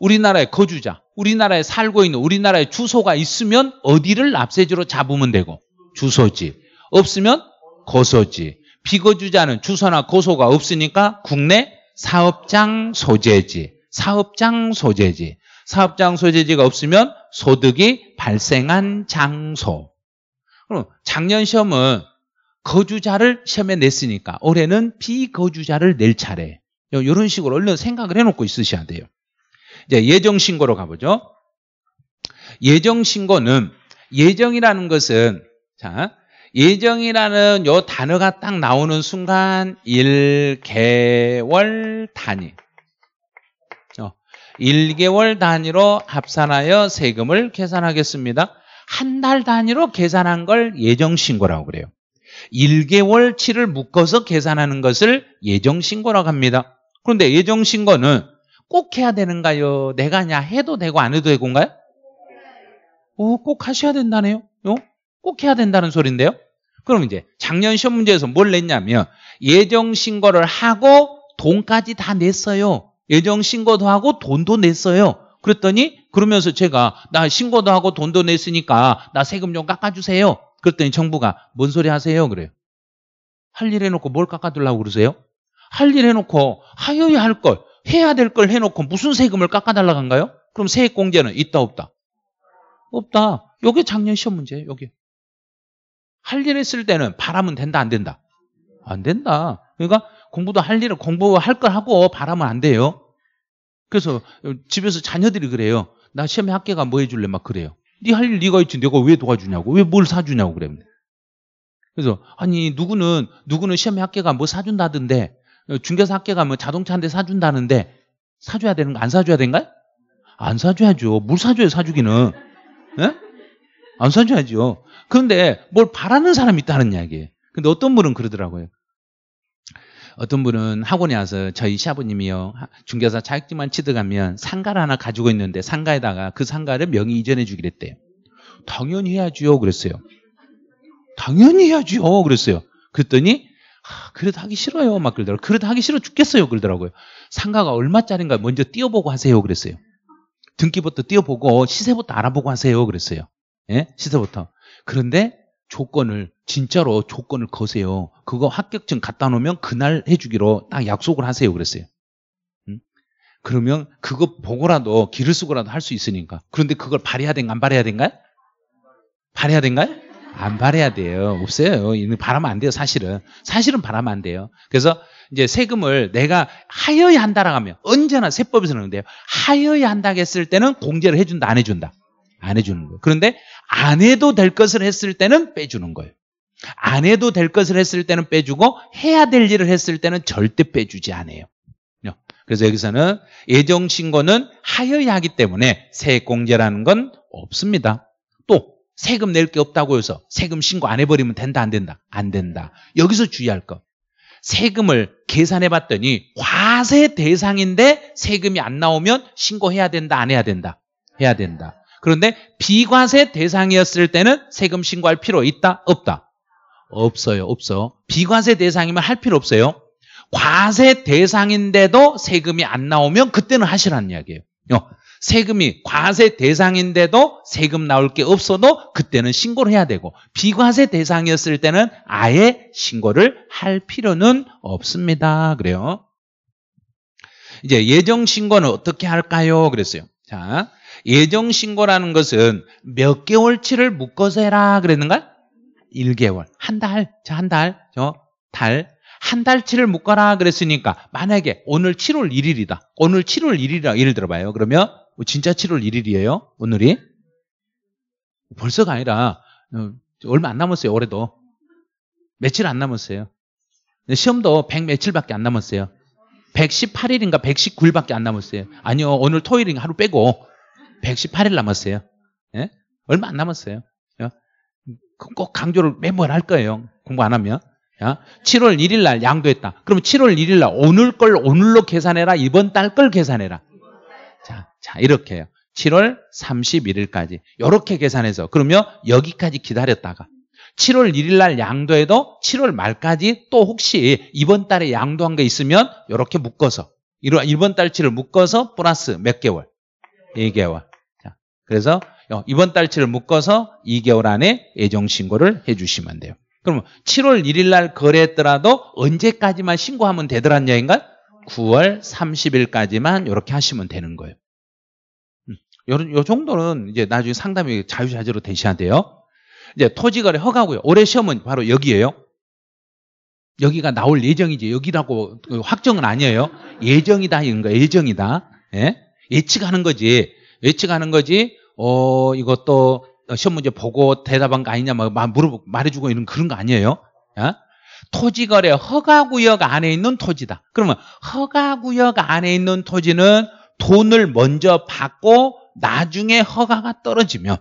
우리나라의 거주자, 우리나라에 살고 있는 우리나라의 주소가 있으면 어디를 납세지로 잡으면 되고 주소지. 없으면 거소지. 비거주자는 주소나 거소가 없으니까 국내 사업장 소재지. 사업장 소재지. 사업장 소재지가 없으면 소득이 발생한 장소. 그럼 작년 시험은 거주자를 시험에 냈으니까 올해는 비거주자를 낼 차례. 이런 식으로 얼른 생각을 해놓고 있으셔야 돼요. 이제 예정 신고로 가보죠. 예정 신고는 예정이라는 것은 자 예정이라는 요 단어가 딱 나오는 순간 1개월 단위 1개월 어, 단위로 합산하여 세금을 계산하겠습니다. 한 달 단위로 계산한 걸 예정신고라고 그래요. 1개월치를 묶어서 계산하는 것을 예정신고라고 합니다. 그런데 예정신고는 꼭 해야 되는가요? 내가 냐 해도 되고 안 해도 되고인가요? 어, 꼭 하셔야 된다네요. 어? 꼭 해야 된다는 소린데요. 그럼 이제 작년 시험 문제에서 뭘 냈냐면 예정 신고를 하고 돈까지 다 냈어요. 예정 신고도 하고 돈도 냈어요. 그랬더니 그러면서 제가 나 신고도 하고 돈도 냈으니까 나 세금 좀 깎아주세요. 그랬더니 정부가 뭔 소리 하세요? 그래요. 할 일 해놓고 뭘 깎아주려고 그러세요? 할일 해놓고 하여야 할 걸, 해야 될 걸 해놓고 무슨 세금을 깎아달라 간가요? 그럼 세액 공제는 있다 없다? 없다. 요게 작년 시험 문제예요. 여기. 할일을 했을 때는 바라면 된다 안 된다? 안 된다. 그러니까 공부도 할 일을 공부할 걸 하고 바라면안 돼요. 그래서 집에서 자녀들이 그래요. 나 시험에 학계가뭐 해줄래? 막 그래요. 네 할 일 네가 있지 내가 왜 도와주냐고 왜 뭘 사주냐고 그래요. 그래서 아니 누구는 누구는 시험에 학계가뭐 사준다던데 어, 중개사 학교 가면 자동차 한 대 사준다는데 사줘야 되는 거 안 사줘야 되는가요? 안 사줘야죠. 물 사줘요, 사주기는. 네? 안 사줘야죠. 그런데 뭘 바라는 사람이 있다는 이야기예요. 근데 어떤 분은 그러더라고요. 어떤 분은 학원에 와서 저희 시아버님이요 중개사 자격증만 취득하면 상가를 하나 가지고 있는데 상가에다가 그 상가를 명의 이전해 주기로 했대요. 당연히 해야지요 그랬어요. 당연히 해야죠 그랬어요. 그랬더니 하, 그래도 하기 싫어요. 막 그러더라고요. 그래도 하기 싫어 죽겠어요. 그러더라고요. 상가가 얼마짜린가 먼저 띄어보고 하세요. 그랬어요. 등기부터 띄어보고 시세부터 알아보고 하세요. 그랬어요. 예? 시세부터. 그런데 조건을 진짜로 조건을 거세요. 그거 합격증 갖다 놓으면 그날 해주기로 딱 약속을 하세요. 그랬어요. 음? 그러면 그거 보고라도 길을 쓰고라도 할 수 있으니까. 그런데 그걸 발해야 된가 안 발해야 된가? 요 발해야 된가요? 안 바래야 돼요. 없어요. 바라면 안 돼요. 사실은 사실은 바라면 안 돼요. 그래서 이제 세금을 내가 하여야 한다라고 하면 언제나 세법에서는 그런데요. 하여야 한다 고 했을 때는 공제를 해준다 안 해준다 안 해주는 거예요. 그런데 안 해도 될 것을 했을 때는 빼주는 거예요. 안 해도 될 것을 했을 때는 빼주고 해야 될 일을 했을 때는 절대 빼주지 않아요. 그래서 여기서는 예정신고는 하여야 하기 때문에 세액공제라는 건 없습니다. 또 세금 낼 게 없다고 해서 세금 신고 안 해버리면 된다, 안 된다? 안 된다. 여기서 주의할 거 세금을 계산해 봤더니 과세 대상인데 세금이 안 나오면 신고해야 된다, 안 해야 된다? 해야 된다. 그런데 비과세 대상이었을 때는 세금 신고할 필요 있다, 없다? 없어요, 없어. 비과세 대상이면 할 필요 없어요. 과세 대상인데도 세금이 안 나오면 그때는 하시라는 이야기예요. 어, 세금이 과세 대상인데도 세금 나올 게 없어도 그때는 신고를 해야 되고 비과세 대상이었을 때는 아예 신고를 할 필요는 없습니다. 그래요. 이제 예정 신고는 어떻게 할까요? 그랬어요. 자, 예정 신고라는 것은 몇 개월치를 묶어서 해라 그랬는가? 1개월, 한 달, 저 한 달, 저 달, 한 달치를 묶어라 그랬으니까 만약에 오늘 7월 1일이다. 오늘 7월 1일이라 예를 들어봐요. 그러면 진짜 7월 1일이에요. 오늘이. 벌써가 아니라 어, 얼마 안 남았어요. 올해도. 며칠 안 남았어요. 시험도 100 며칠밖에 안 남았어요. 118일인가 119일밖에 안 남았어요. 아니요. 오늘 토요일인가 하루 빼고 118일 남았어요. 예? 얼마 안 남았어요. 어? 꼭 강조를 매번 할 거예요. 공부 안 하면. 야, 어? 7월 1일 날 양도했다. 그럼 7월 1일 날 오늘 걸 오늘로 계산해라. 이번 달 걸 계산해라. 자, 이렇게 해요. 7월 31일까지. 이렇게 계산해서. 그러면 여기까지 기다렸다가 7월 1일 날 양도해도 7월 말까지 또 혹시 이번 달에 양도한 게 있으면 이렇게 묶어서 이번 달치를 묶어서 플러스 몇 개월? 2개월. 자, 그래서 이번 달치를 묶어서 2개월 안에 예정 신고를 해 주시면 돼요. 그러면 7월 1일 날 거래했더라도 언제까지만 신고하면 되더란 여행가 9월 30일까지만 이렇게 하시면 되는 거예요. 요런 요 정도는 이제 나중에 상담이 자유자재로 대시한대요. 이제 토지거래 허가고요. 올해 시험은 바로 여기예요. 여기가 나올 예정이지 여기라고 그 확정은 아니에요. 예정이다 이런 거 예정이다. 예? 예측하는 거지. 예측하는 거지. 어 이것도 시험 문제 보고 대답한 거 아니냐 막 물어 말해주고 이런 그런 거 아니에요. 예? 토지거래 허가구역 안에 있는 토지다. 그러면 허가구역 안에 있는 토지는 돈을 먼저 받고 나중에 허가가 떨어지면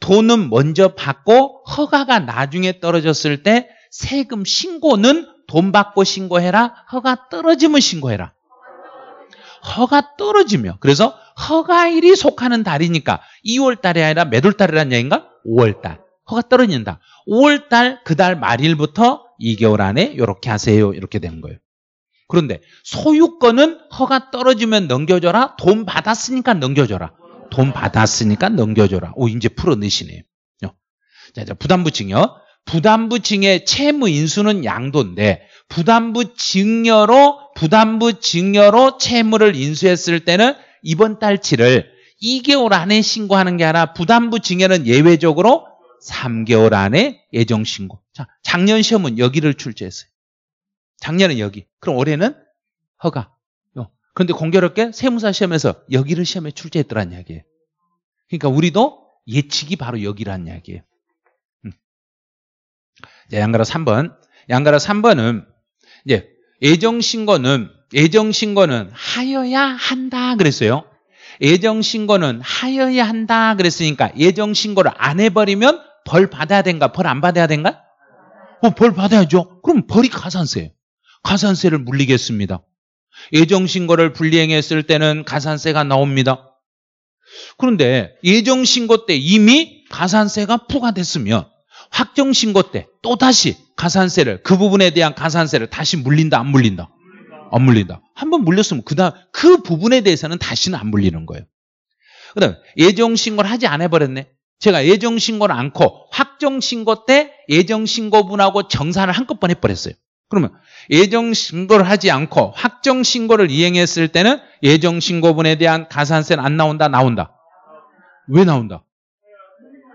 돈은 먼저 받고 허가가 나중에 떨어졌을 때 세금 신고는 돈 받고 신고해라. 허가 떨어지면 신고해라. 허가 떨어지면 그래서 허가일이 속하는 달이니까 2월 달이 아니라 몇월 달이라는 얘기인가? 5월 달. 허가 떨어진다. 5월 달, 그 달 말일부터 2개월 안에 이렇게 하세요. 이렇게 되는 거예요. 그런데 소유권은 허가 떨어지면 넘겨줘라. 돈 받았으니까 넘겨줘라. 돈 받았으니까 넘겨줘라. 오, 이제 풀어내시네요. 어. 자, 자, 부담부 증여. 부담부 증여 채무 인수는 양도인데 부담부 증여로 부담부 증여로 채무를 인수했을 때는 이번 달치를 2개월 안에 신고하는 게 아니라 부담부 증여는 예외적으로 3개월 안에 예정 신고. 자, 작년 시험은 여기를 출제했어요. 작년은 여기. 그럼 올해는 허가. 그런데 공교롭게 세무사 시험에서 여기를 시험에 출제했더란 이야기예요. 그러니까 우리도 예측이 바로 여기란 이야기예요. 음. 자, 양가라 3번. 양가라 3번은 이제 애정신고는 애정신고는 하여야 한다 그랬어요. 애정신고는 하여야 한다 그랬으니까 애정신고를 안 해버리면 벌 받아야 된가 벌 안 받아야 된가? 어, 벌 받아야죠. 그럼 벌이 가산세예요. 가산세를 물리겠습니다. 예정신고를 불이행했을 때는 가산세가 나옵니다. 그런데 예정신고 때 이미 가산세가 부과됐으면 확정신고 때 또다시 가산세를 그 부분에 대한 가산세를 다시 물린다 안 물린다? 안 물린다. 한 번 물렸으면 그다음 그 부분에 대해서는 다시는 안 물리는 거예요. 그다음 예정 신고를 하지 않아 버렸네. 제가 예정 신고를 않고 확정 신고 때 예정 신고분하고 정산을 한꺼번에 해 버렸어요. 그러면 예정 신고를 하지 않고 확정 신고를 이행했을 때는 예정 신고분에 대한 가산세는 안 나온다, 나온다. 왜 나온다?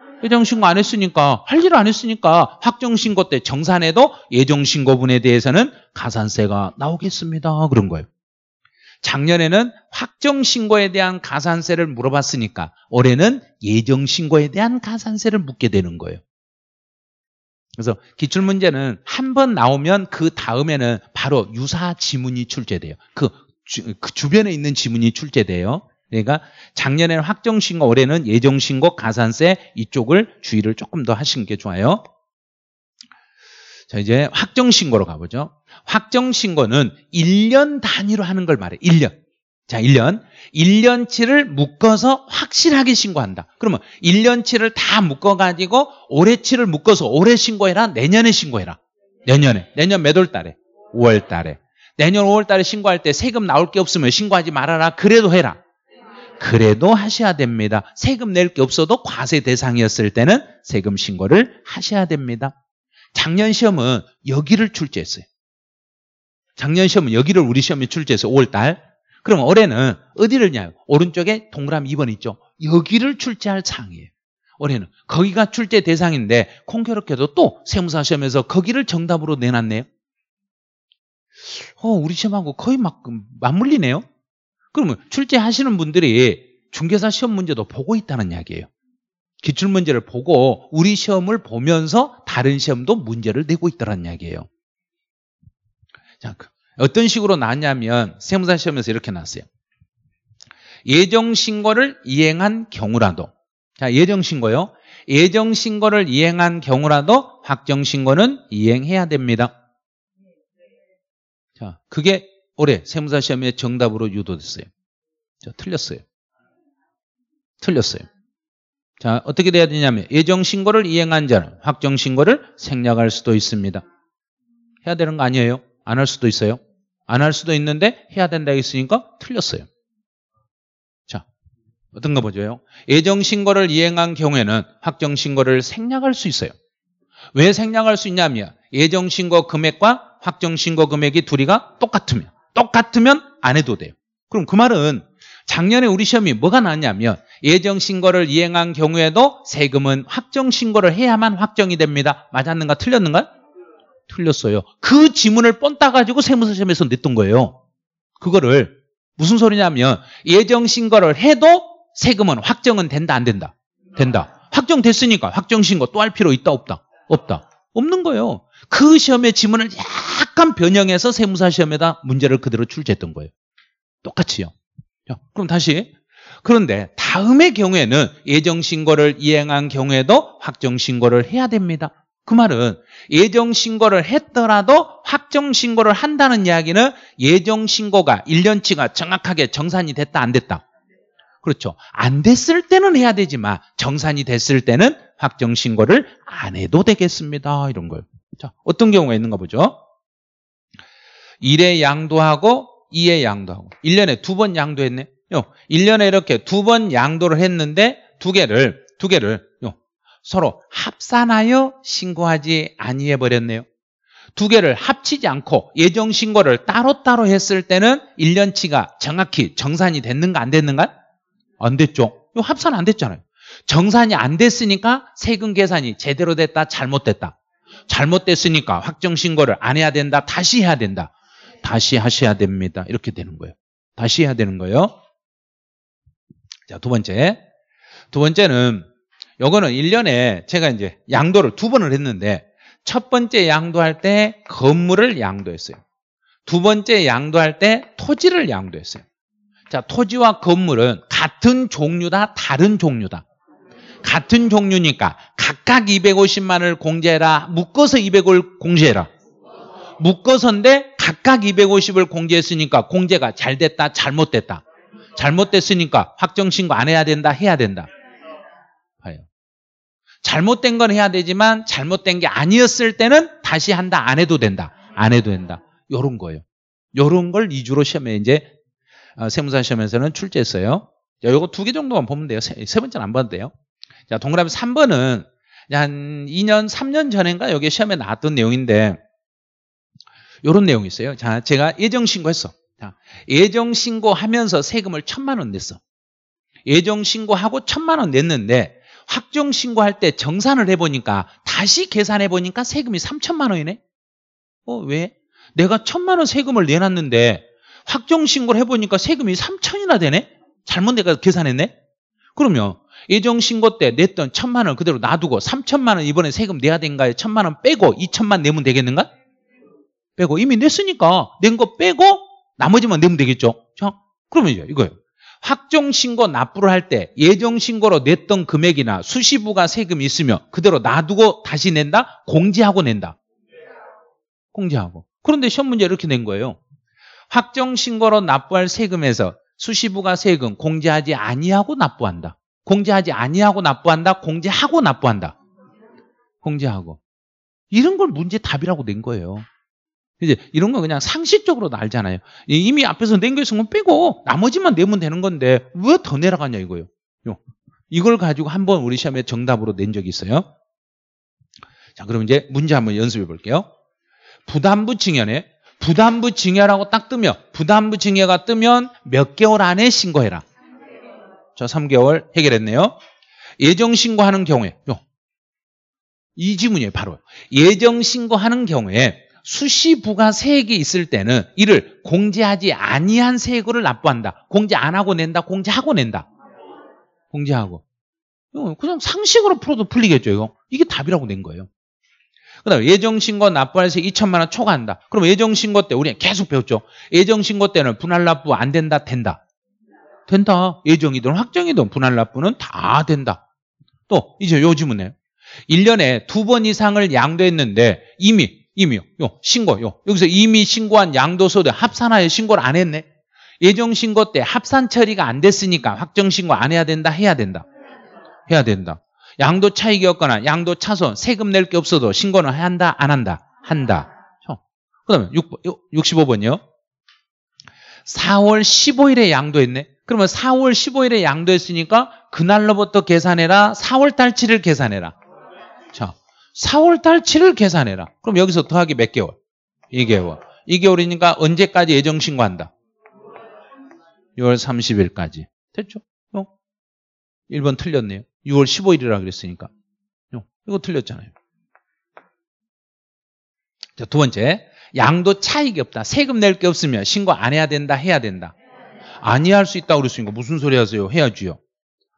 예정 신고 안 했으니까 할 일 안 했으니까 확정 신고 때 정산해도 예정 신고분에 대해서는 가산세가 나오겠습니다. 그런 거예요. 작년에는 확정 신고에 대한 가산세를 물어봤으니까 올해는 예정 신고에 대한 가산세를 묻게 되는 거예요. 그래서 기출문제는 한 번 나오면 그 다음에는 바로 유사 지문이 출제돼요. 그, 주, 그 주변에 있는 지문이 출제돼요. 그러니까 작년에는 확정신고, 올해는 예정신고, 가산세 이쪽을 주의를 조금 더 하시는 게 좋아요. 자, 이제 확정신고로 가보죠. 확정신고는 1년 단위로 하는 걸 말해. 1년. 자, 1년. 1년치를 묶어서 확실하게 신고한다. 그러면 1년치를 다 묶어가지고 올해치를 묶어서 올해 신고해라, 내년에 신고해라. 내년에. 내년 몇월 달에? 5월 달에. 내년 5월 달에 신고할 때 세금 나올 게 없으면 신고하지 말아라. 그래도 해라. 그래도 하셔야 됩니다. 세금 낼 게 없어도 과세 대상이었을 때는 세금 신고를 하셔야 됩니다. 작년 시험은 여기를 출제했어요. 작년 시험은 여기를 우리 시험에 출제했어요 5월 달 그럼 올해는 어디를 냐 오른쪽에 동그라미 2번 있죠. 여기를 출제할 창이에요. 올해는 거기가 출제 대상인데 콩교롭게도또 세무사 시험에서 거기를 정답으로 내놨네요. 어, 우리 시험하고 거의 막 맞물리네요. 그러면 출제하시는 분들이 중개사 시험 문제도 보고 있다는 이야기예요. 기출 문제를 보고 우리 시험을 보면서 다른 시험도 문제를 내고 있다는 이야기예요. 자, 어떤 식으로 나왔냐면 세무사 시험에서 이렇게 나왔어요. 예정신고를 이행한 경우라도 자 예정신고요. 예정신고를 이행한 경우라도 확정신고는 이행해야 됩니다. 자 그게 올해 세무사 시험의 정답으로 유도됐어요. 자, 틀렸어요. 틀렸어요. 자 어떻게 돼야 되냐면 예정신고를 이행한 자는 확정신고를 생략할 수도 있습니다. 해야 되는 거 아니에요? 안할 수도 있어요. 안 할 수도 있는데 해야 된다 했으니까 틀렸어요. 자, 어떤가 보죠 예정신고를 이행한 경우에는 확정신고를 생략할 수 있어요. 왜 생략할 수 있냐면 예정신고 금액과 확정신고 금액이 둘이가 똑같으면 똑같으면 안 해도 돼요. 그럼 그 말은 작년에 우리 시험이 뭐가 나왔냐면 예정신고를 이행한 경우에도 세금은 확정신고를 해야만 확정이 됩니다. 맞았는가 틀렸는가? 틀렸어요. 그 지문을 뻔따 가지고 세무서점에서 냈던 거예요. 그거를 무슨 소리냐면 예정 신고를 해도 세금은 확정은 된다 안 된다. 된다. 확정됐으니까 확정 신고 또 할 필요 있다 없다. 없다. 없는 거예요. 그 시험의 지문을 약간 변형해서 세무사 시험에다 문제를 그대로 출제했던 거예요. 똑같이요. 자, 그럼 다시 그런데 다음의 경우에는 예정 신고를 이행한 경우에도 확정 신고를 해야 됩니다. 그 말은 예정신고를 했더라도 확정신고를 한다는 이야기는 예정신고가 1년치가 정확하게 정산이 됐다 안 됐다 그렇죠 안 됐을 때는 해야 되지만 정산이 됐을 때는 확정신고를 안 해도 되겠습니다 이런 거예요 자 어떤 경우가 있는가 보죠 1회 양도하고 2회 양도하고 1년에 두 번 양도했네 1년에 이렇게 두 번 양도를 했는데 두 개를 두 개를 서로 합산하여 신고하지 아니해 버렸네요. 두 개를 합치지 않고 예정 신고를 따로따로 했을 때는 1년치가 정확히 정산이 됐는가 안 됐는가? 안 됐죠. 이 합산 안 됐잖아요. 정산이 안 됐으니까 세금 계산이 제대로 됐다, 잘못됐다. 잘못됐으니까 확정 신고를 안 해야 된다, 다시 해야 된다. 다시 하셔야 됩니다. 이렇게 되는 거예요. 다시 해야 되는 거예요. 자, 두 번째. 두 번째는 요거는 1년에 제가 이제 양도를 두 번을 했는데 첫 번째 양도할 때 건물을 양도했어요. 두 번째 양도할 때 토지를 양도했어요. 자, 토지와 건물은 같은 종류다, 다른 종류다. 같은 종류니까 각각 250만을 공제해라, 묶어서 200을 공제해라. 묶어서인데 각각 250을 공제했으니까 공제가 잘 됐다, 잘못됐다. 잘못됐으니까 확정신고 안 해야 된다, 해야 된다. 잘못된 건 해야 되지만 잘못된 게 아니었을 때는 다시 한다. 안 해도 된다. 안 해도 된다. 요런 거예요. 요런 걸 2주로 시험에 이제 어, 세무사 시험에서는 출제했어요. 요거 두 개 정도만 보면 돼요. 세, 세 번째는 안 봐도 돼요. 자, 동그라미 3번은 한 2년, 3년 전인가 여기 시험에 나왔던 내용인데 요런 내용이 있어요. 자, 제가 예정 신고했어. 자, 예정 신고하면서 세금을 천만 원 냈어. 예정 신고하고 천만 원 냈는데 확정 신고할 때 정산을 해보니까 다시 계산해 보니까 세금이 3천만 원이네. 어 왜? 내가 천만 원 세금을 내놨는데 확정 신고를 해보니까 세금이 3천이나 되네. 잘못 내가 계산했네. 그러면 예정 신고 때 냈던 천만 원 그대로 놔두고 3천만 원 이번에 세금 내야 된가요 천만 원 빼고 2천만 내면 되겠는가? 빼고 이미 냈으니까 낸 거 빼고 나머지만 내면 되겠죠. 자, 그러면 이제 이거예요. 확정신고 납부를 할 때 예정신고로 냈던 금액이나 수시부가 세금이 있으면 그대로 놔두고 다시 낸다? 공지하고 낸다. 공지하고 그런데 시험 문제 이렇게 낸 거예요. 확정신고로 납부할 세금에서 수시부가 세금 공지하지 아니하고 납부한다. 공지하지 아니하고 납부한다. 공지하고 납부한다. 공지하고 이런 걸 문제 답이라고 낸 거예요. 이제 이런 거 그냥 상식적으로 알잖아요. 이미 앞에서 낸거 있으면 빼고 나머지만 내면 되는 건데 왜 더 내려가냐 이거예요. 이걸 가지고 한번 우리 시험에 정답으로 낸 적이 있어요. 자, 그럼 이제 문제 한번 연습해 볼게요. 부담부 증여네. 부담부 증여라고 딱 뜨면 부담부 증여가 뜨면 몇 개월 안에 신고해라. 저 3개월 해결했네요. 예정 신고하는 경우에 요. 이 지문이에요, 바로. 예정 신고하는 경우에 수시부가 세액이 있을 때는 이를 공제하지 아니한 세액을 납부한다. 공제 안 하고 낸다. 공제하고 낸다. 공제하고. 어, 그냥 상식으로 풀어도 풀리겠죠, 이거. 이게 답이라고 낸 거예요. 그 다음에 예정신고 납부할 세 2천만 원 초과한다. 그럼 예정신고 때우리 계속 배웠죠. 예정신고 때는 분할 납부 안 된다, 된다. 된다. 예정이든 확정이든 분할 납부는 다 된다. 또 이제 요즘은요. 1년에 두 번 이상을 양도했는데 이미 임의요. 요, 신고. 요. 여기서 이미 신고한 양도소득 합산하여 신고를 안 했네. 예정신고 때 합산 처리가 안 됐으니까 확정신고 안 해야 된다? 해야 된다. 해야 된다. 양도 차익이 없거나 양도 차손, 세금 낼 게 없어도 신고는 한다? 안 한다? 한다. 그 다음에 65번이요. 4월 15일에 양도했네. 그러면 4월 15일에 양도했으니까 그날로부터 계산해라. 4월 달치를 계산해라. 자, 4월 달치를 계산해라. 그럼 여기서 더하기 몇 개월? 2개월. 2개월이니까 언제까지 예정 신고한다? 6월 30일까지. 됐죠? 어? 1번 틀렸네요. 6월 15일이라 그랬으니까. 어? 이거 틀렸잖아요. 자, 두 번째. 양도 차익이 없다. 세금 낼 게 없으면 신고 안 해야 된다, 해야 된다. 아니 할 수 있다고 그랬으니까 무슨 소리 하세요? 해야지요.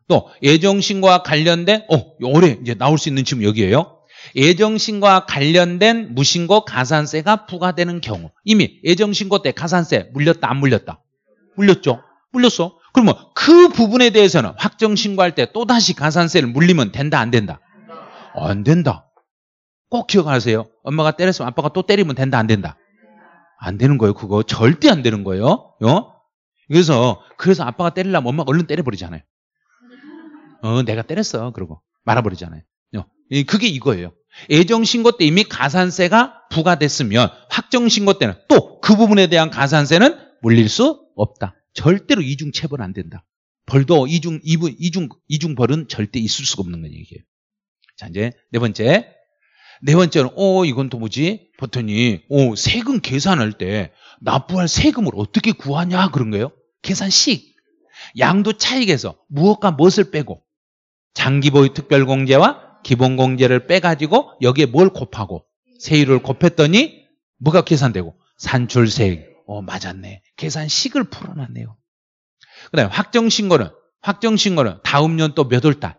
또 예정 신고와 관련된 어, 올해 이제 나올 수 있는 지금 여기에요. 예정신고와 관련된 무신고 가산세가 부과되는 경우 이미 예정신고 때 가산세 물렸다 안 물렸다? 물렸죠? 물렸어. 그러면 그 부분에 대해서는 확정신고할 때 또다시 가산세를 물리면 된다 안 된다? 안 된다. 꼭 기억하세요. 엄마가 때렸으면 아빠가 또 때리면 된다 안 된다? 안 되는 거예요. 그거 절대 안 되는 거예요. 어? 그래서 그래서 아빠가 때리려면 엄마가 얼른 때려버리잖아요. 어, 내가 때렸어. 그러고 말아버리잖아요. 그게 이거예요. 애정신고 때 이미 가산세가 부과됐으면 확정신고 때는 또 그 부분에 대한 가산세는 물릴 수 없다. 절대로 이중체벌 안 된다. 벌도 이중, 이분, 이중, 이중벌은 절대 있을 수가 없는 건 얘기예요. 자, 이제 네 번째. 네 번째는, 어, 이건 또 뭐지? 버튼이, 어, 세금 계산할 때 납부할 세금을 어떻게 구하냐? 그런 거예요. 계산식. 양도 차익에서 무엇과 무엇을 빼고 장기보유 특별공제와 기본 공제를 빼가지고 여기에 뭘 곱하고 세율을 곱했더니 뭐가 계산되고 산출세액 어 맞았네 계산식을 풀어놨네요 그다음 에 확정신고는 확정신고는 다음 년 또 몇 월달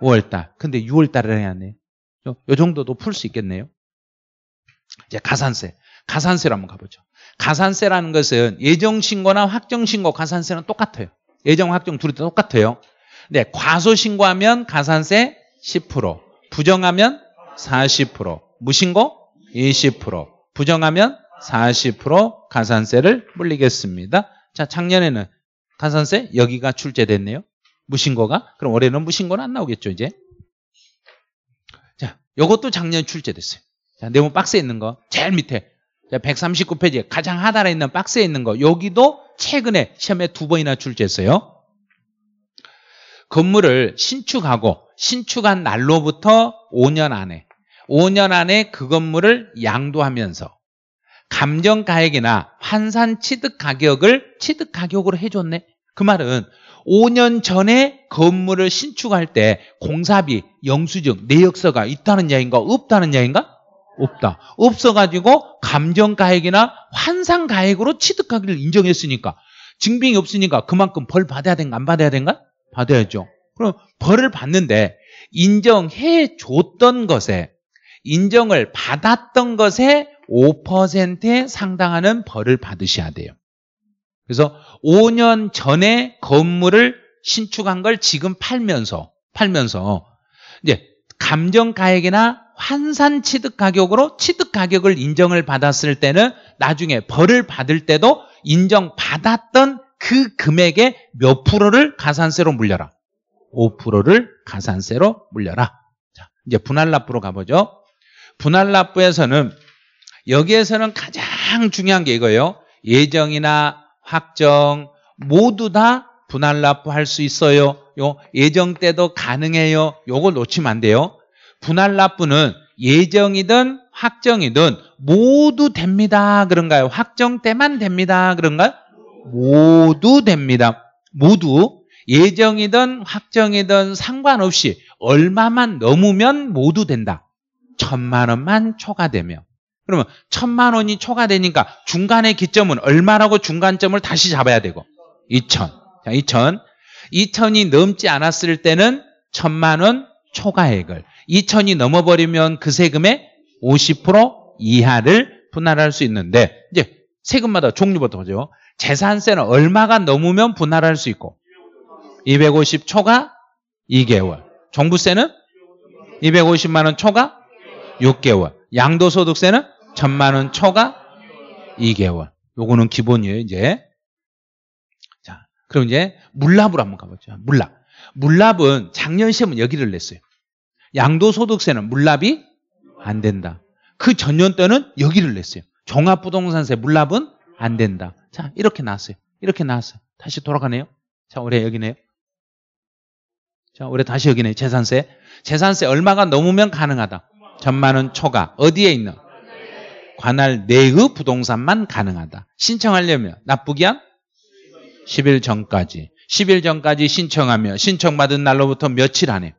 5월달 근데 6월달에 해야네 하 요, 정도도 풀 수 있겠네요 이제 가산세 가산세로 한번 가보죠 가산세라는 것은 예정신고나 확정신고 가산세는 똑같아요 예정 확정 둘이 똑같아요 근 과소신고하면 가산세 10%, 부정하면 40%, 무신고 20%, 부정하면 40% 가산세를 물리겠습니다. 자, 작년에는 가산세 여기가 출제됐네요. 무신고가. 그럼 올해는 무신고는 안 나오겠죠, 이제. 자, 요것도 작년 출제됐어요. 자, 내용 박스에 있는 거 제일 밑에 자, 139페이지에 가장 하단에 있는 박스에 있는 거 여기도 최근에 시험에 두 번이나 출제했어요. 건물을 신축하고 신축한 날로부터 5년 안에 5년 안에 그 건물을 양도하면서 감정가액이나 환산 취득 가격을 취득 가격으로 해줬네. 그 말은 5년 전에 건물을 신축할 때 공사비, 영수증, 내역서가 있다는 이 야인가 기 없다는 이 야인가? 기 없다. 없어가지고 감정가액이나 환산가액으로 취득가격을 인정했으니까 증빙이 없으니까 그만큼 벌 받아야 된가 안 받아야 된가? 받아야죠. 그럼 벌을 받는데 인정해 줬던 것에 인정을 받았던 것에 5%에 상당하는 벌을 받으셔야 돼요. 그래서 5년 전에 건물을 신축한 걸 지금 팔면서 팔면서 이제 감정가액이나 환산 취득 가격으로 취득 가격을 인정을 받았을 때는 나중에 벌을 받을 때도 인정받았던 그 금액의 몇 프로를 가산세로 물려라. 5%를 가산세로 물려라. 자, 이제 분할납부로 가보죠. 분할납부에서는 여기에서는 가장 중요한 게 이거예요. 예정이나 확정 모두 다 분할납부 할 수 있어요. 요 예정 때도 가능해요. 요거 놓치면 안 돼요. 분할납부는 예정이든 확정이든 모두 됩니다. 그런가요? 확정 때만 됩니다. 그런가요? 모두 됩니다. 모두 예정이든 확정이든 상관없이 얼마만 넘으면 모두 된다. 천만 원만 초과되며. 그러면 천만 원이 초과되니까 중간의 기점은 얼마라고 중간점을 다시 잡아야 되고. 2천. 자, 2천. 2천이 넘지 않았을 때는 천만 원 초과액을 2천이 넘어버리면 그 세금의 50% 이하를 분할할 수 있는데 이제 세금마다 종류부터 보죠. 재산세는 얼마가 넘으면 분할할 수 있고 250초가 2개월. 종부세는 250만 원 초가 6개월. 양도소득세는 1000만 원 초가 2개월. 요거는 기본이에요, 이제. 자, 그럼 이제 물납으로 한번 가보죠. 물납. 물납은 작년 시험은 여기를 냈어요. 양도소득세는 물납이 안 된다. 그 전년 때는 여기를 냈어요. 종합부동산세 물납은 안 된다. 자, 이렇게 나왔어요. 이렇게 나왔어요. 다시 돌아가네요. 자, 올해 여기네요. 자, 우리 다시 여기네. 재산세. 재산세 얼마가 넘으면 가능하다. 천만 원 초과. 어디에 있는? 관할 내의 부동산만 가능하다. 신청하려면 납부기한 10일 전까지. 10일 전까지 신청하며 신청받은 날로부터 며칠 안에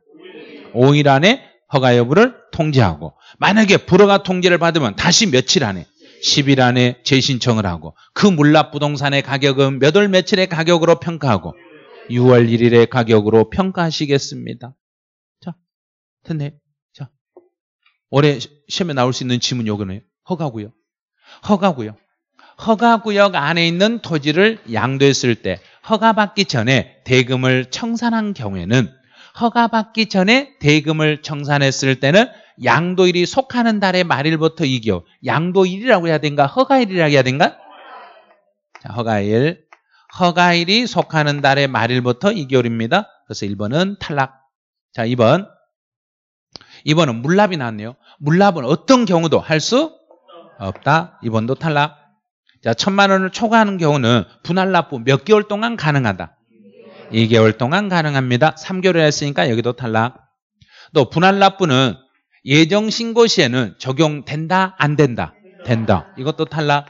5일 안에 허가 여부를 통지하고 만약에 불허가 통지를 받으면 다시 며칠 안에 10일 안에 재신청을 하고 그 물납 부동산의 가격은 몇 월 며칠의 가격으로 평가하고 6월 1일의 가격으로 평가하시겠습니다. 자, 됐네. 자, 올해 시험에 나올 수 있는 지문 요거네요. 허가구역. 허가구역. 허가구역 안에 있는 토지를 양도했을 때 허가받기 전에 대금을 청산한 경우에는 허가받기 전에 대금을 청산했을 때는 양도일이 속하는 달의 말일부터 2개월 양도일이라고 해야 된가 허가일이라고 해야 된가? 자, 허가일 허가일이 속하는 달의 말일부터 2개월입니다. 그래서 1번은 탈락. 자, 2번. 2번은 물납이 나왔네요. 물납은 어떤 경우도 할 수 없다. 2번도 탈락. 자, 천만 원을 초과하는 경우는 분할 납부 몇 개월 동안 가능하다. 2개월 동안 가능합니다. 3개월을 했으니까 여기도 탈락. 또 분할 납부는 예정 신고 시에는 적용된다, 안 된다? 된다. 이것도 탈락.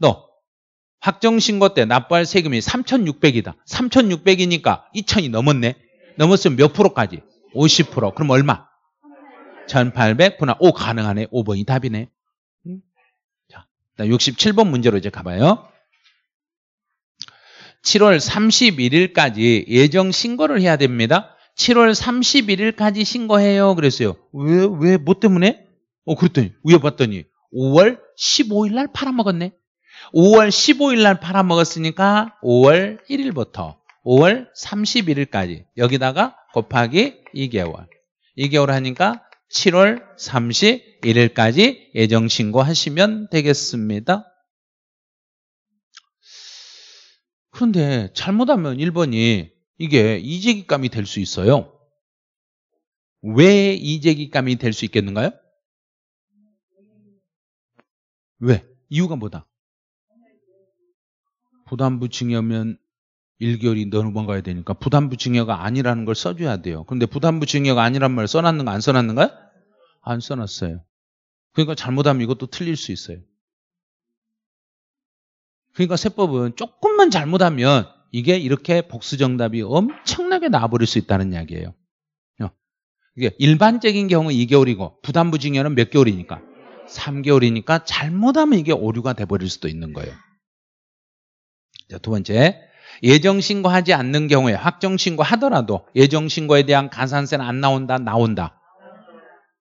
또 확정신고 때 납부할 세금이 3,600이다. 3,600이니까 2,000이 넘었네. 넘었으면 몇 프로까지? 50%. 그럼 얼마? 1,800 분할 오, 가능하네. 5번이 답이네. 자, 67번 문제로 이제 가봐요. 7월 31일까지 예정 신고를 해야 됩니다. 7월 31일까지 신고해요. 그랬어요. 왜, 왜, 뭐 때문에? 어, 그랬더니, 위에 봤더니 5월 15일 날 팔아먹었네. 5월 15일 날 팔아먹었으니까 5월 1일부터 5월 31일까지 여기다가 곱하기 2개월 2개월 하니까 7월 31일까지 예정 신고하시면 되겠습니다. 그런데 잘못하면 1번이 이게 이재기감이 될 수 있어요. 왜 이재기감이 될 수 있겠는가요? 왜? 이유가 뭐다? 부담부 증여면 1개월이 는뭔가야 되니까 부담부 증여가 아니라는 걸 써줘야 돼요. 그런데 부담부 증여가 아니란 말을 써놨는가 안 써놨는가요? 안 써놨어요. 그러니까 잘못하면 이것도 틀릴 수 있어요. 그러니까 세법은 조금만 잘못하면 이게 이렇게 복수정답이 엄청나게 나와버릴 수 있다는 이야기예요. 어. 이게 일반적인 경우 2개월이고 부담부 증여는몇 개월이니까 3개월이니까 잘못하면 이게 오류가 돼버릴 수도 있는 거예요. 자, 두 번째. 예정신고하지 않는 경우에 확정신고 하더라도 예정신고에 대한 가산세는 안 나온다? 나온다.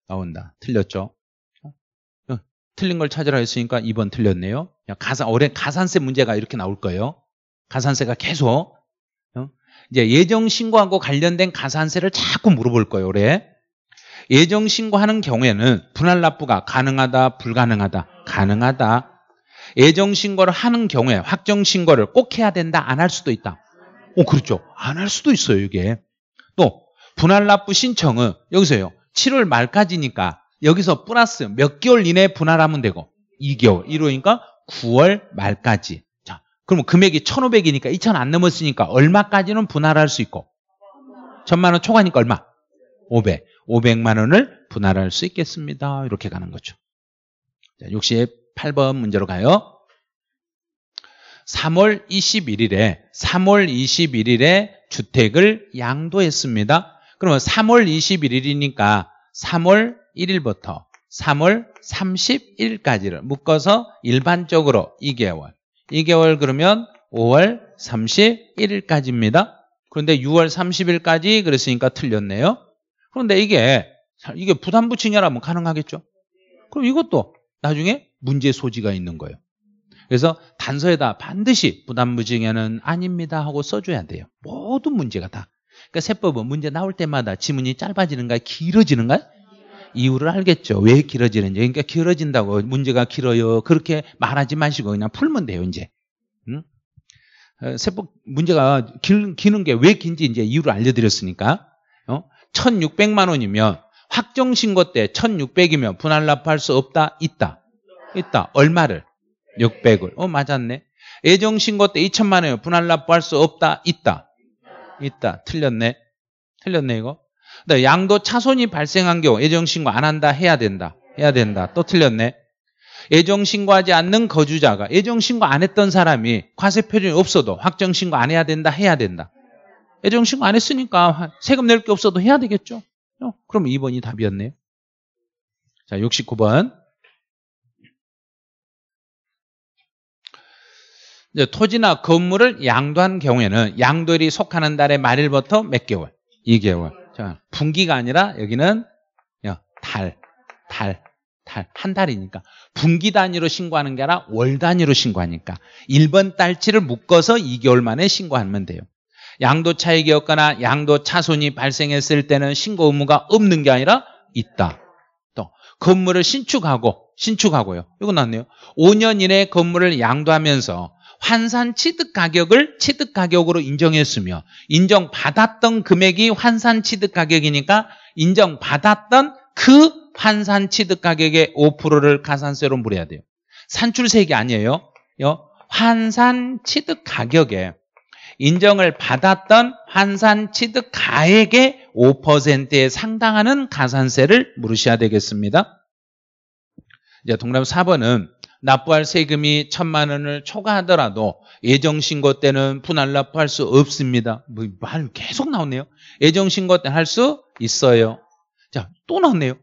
나온다. 틀렸죠? 어, 틀린 걸 찾으라 했으니까 2번 틀렸네요. 가산, 올해 가산세 문제가 이렇게 나올 거예요. 가산세가 계속. 어? 이제 예정신고하고 관련된 가산세를 자꾸 물어볼 거예요, 올해. 예정신고하는 경우에는 분할 납부가 가능하다, 불가능하다? 가능하다. 애정 신고를 하는 경우에 확정 신고를 꼭 해야 된다 안 할 수도 있다. 어 그렇죠. 안 할 수도 있어요 이게. 또 분할 납부 신청은 여기서요. 7월 말까지니까 여기서 플러스 몇 개월 이내에 분할하면 되고 2개월 1호니까 9월 말까지. 자 그러면 금액이 1,500이니까 2,000 안 넘었으니까 얼마까지는 분할할 수 있고 1,000만 원 초과니까 얼마? 500. 500만 원을 분할할 수 있겠습니다. 이렇게 가는 거죠. 자60 8번 문제로 가요. 3월 21일에 3월 21일에 주택을 양도했습니다. 그러면 3월 21일이니까 3월 1일부터 3월 31일까지를 묶어서 일반적으로 2개월 2개월 그러면 5월 31일까지입니다. 그런데 6월 30일까지 그랬으니까 틀렸네요. 그런데 이게 이게 부담 부칭이라면 뭐 가능하겠죠? 그럼 이것도 나중에 문제 소지가 있는 거예요. 그래서 단서에다 반드시 부담무증에는 아닙니다 하고 써줘야 돼요. 모든 문제가 다. 그러니까 세법은 문제 나올 때마다 지문이 짧아지는가 길어지는가 이유를 알겠죠. 왜 길어지는지. 그러니까 길어진다고 문제가 길어요. 그렇게 말하지 마시고 그냥 풀면 돼요, 이제. 응? 어, 세법 문제가 길, 기는 게 왜 긴지 이제 이유를 알려드렸으니까. 어? 1,600만 원이면 확정신고 때 1,600이면 분할납부할 수 없다, 있다. 있다. 얼마를? 600을. 어, 맞았네. 애정신고 때 2천만 원요 분할 납부할 수 없다. 있다. 있다. 틀렸네. 틀렸네, 이거. 근데 네, 양도 차손이 발생한 경우 애정신고 안 한다. 해야 된다. 해야 된다. 또 틀렸네. 애정신고하지 않는 거주자가 애정신고 안 했던 사람이 과세표준이 없어도 확정신고 안 해야 된다. 해야 된다. 애정신고 안 했으니까 세금 낼 게 없어도 해야 되겠죠. 어, 그럼 2번이 답이었네요. 자, 69번. 토지나 건물을 양도한 경우에는 양도일이 속하는 달의 말일부터 몇 개월? 2개월. 자, 분기가 아니라 여기는 달, 달, 달. 한 달이니까. 분기 단위로 신고하는 게 아니라 월 단위로 신고하니까. 1번 달치를 묶어서 2개월 만에 신고하면 돼요. 양도 차익이 없거나 양도 차손이 발생했을 때는 신고 의무가 없는 게 아니라 있다. 또 건물을 신축하고 신축하고요. 이거 났네요. 5년 이내 에 건물을 양도하면서 환산 취득 가격을 취득 가격으로 인정했으며 인정받았던 금액이 환산 취득 가격이니까 인정받았던 그 환산 취득 가격의 5%를 가산세로 물어야 돼요. 산출세액이 아니에요. 환산 취득 가격에 인정을 받았던 환산 취득 가액의 5%에 상당하는 가산세를 물으셔야 되겠습니다. 이제 동남 4번은 납부할 세금이 천만 원을 초과하더라도 예정신고 때는 분할 납부할 수 없습니다. 뭐 말 계속 나오네요. 예정신고 때 할 수 있어요. 자, 또 나왔네요.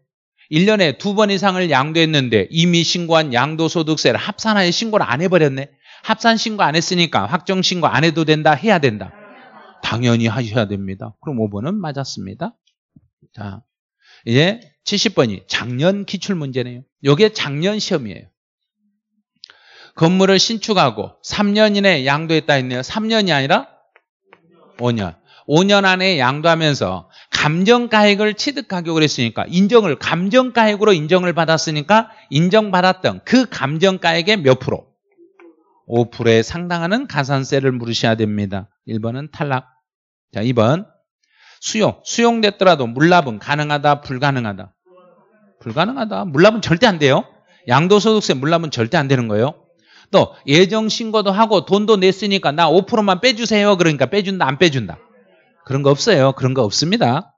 1년에 두 번 이상을 양도했는데 이미 신고한 양도소득세를 합산하여 신고를 안 해버렸네. 합산 신고 안 했으니까 확정 신고 안 해도 된다, 해야 된다. 당연히 하셔야 됩니다. 그럼 5번은 맞았습니다. 자, 이제 70번이 작년 기출문제네요. 이게 작년 시험이에요. 건물을 신축하고 3년 이내에 양도했다 했네요. 3년이 아니라 5년. 5년 안에 양도하면서 감정가액을 취득하격을 했으니까 인정을 감정가액으로 인정을 받았으니까 인정받았던 그 감정가액의 몇 프로? 5%에 상당하는 가산세를 물으셔야 됩니다. 1번은 탈락. 자, 2번. 수용. 수용됐더라도 물납은 가능하다, 불가능하다? 불가능하다. 물납은 절대 안 돼요. 양도소득세 물납은 절대 안 되는 거예요. 또 예정 신고도 하고 돈도 냈으니까 나 5%만 빼주세요. 그러니까 빼준다 안 빼준다. 그런 거 없어요. 그런 거 없습니다.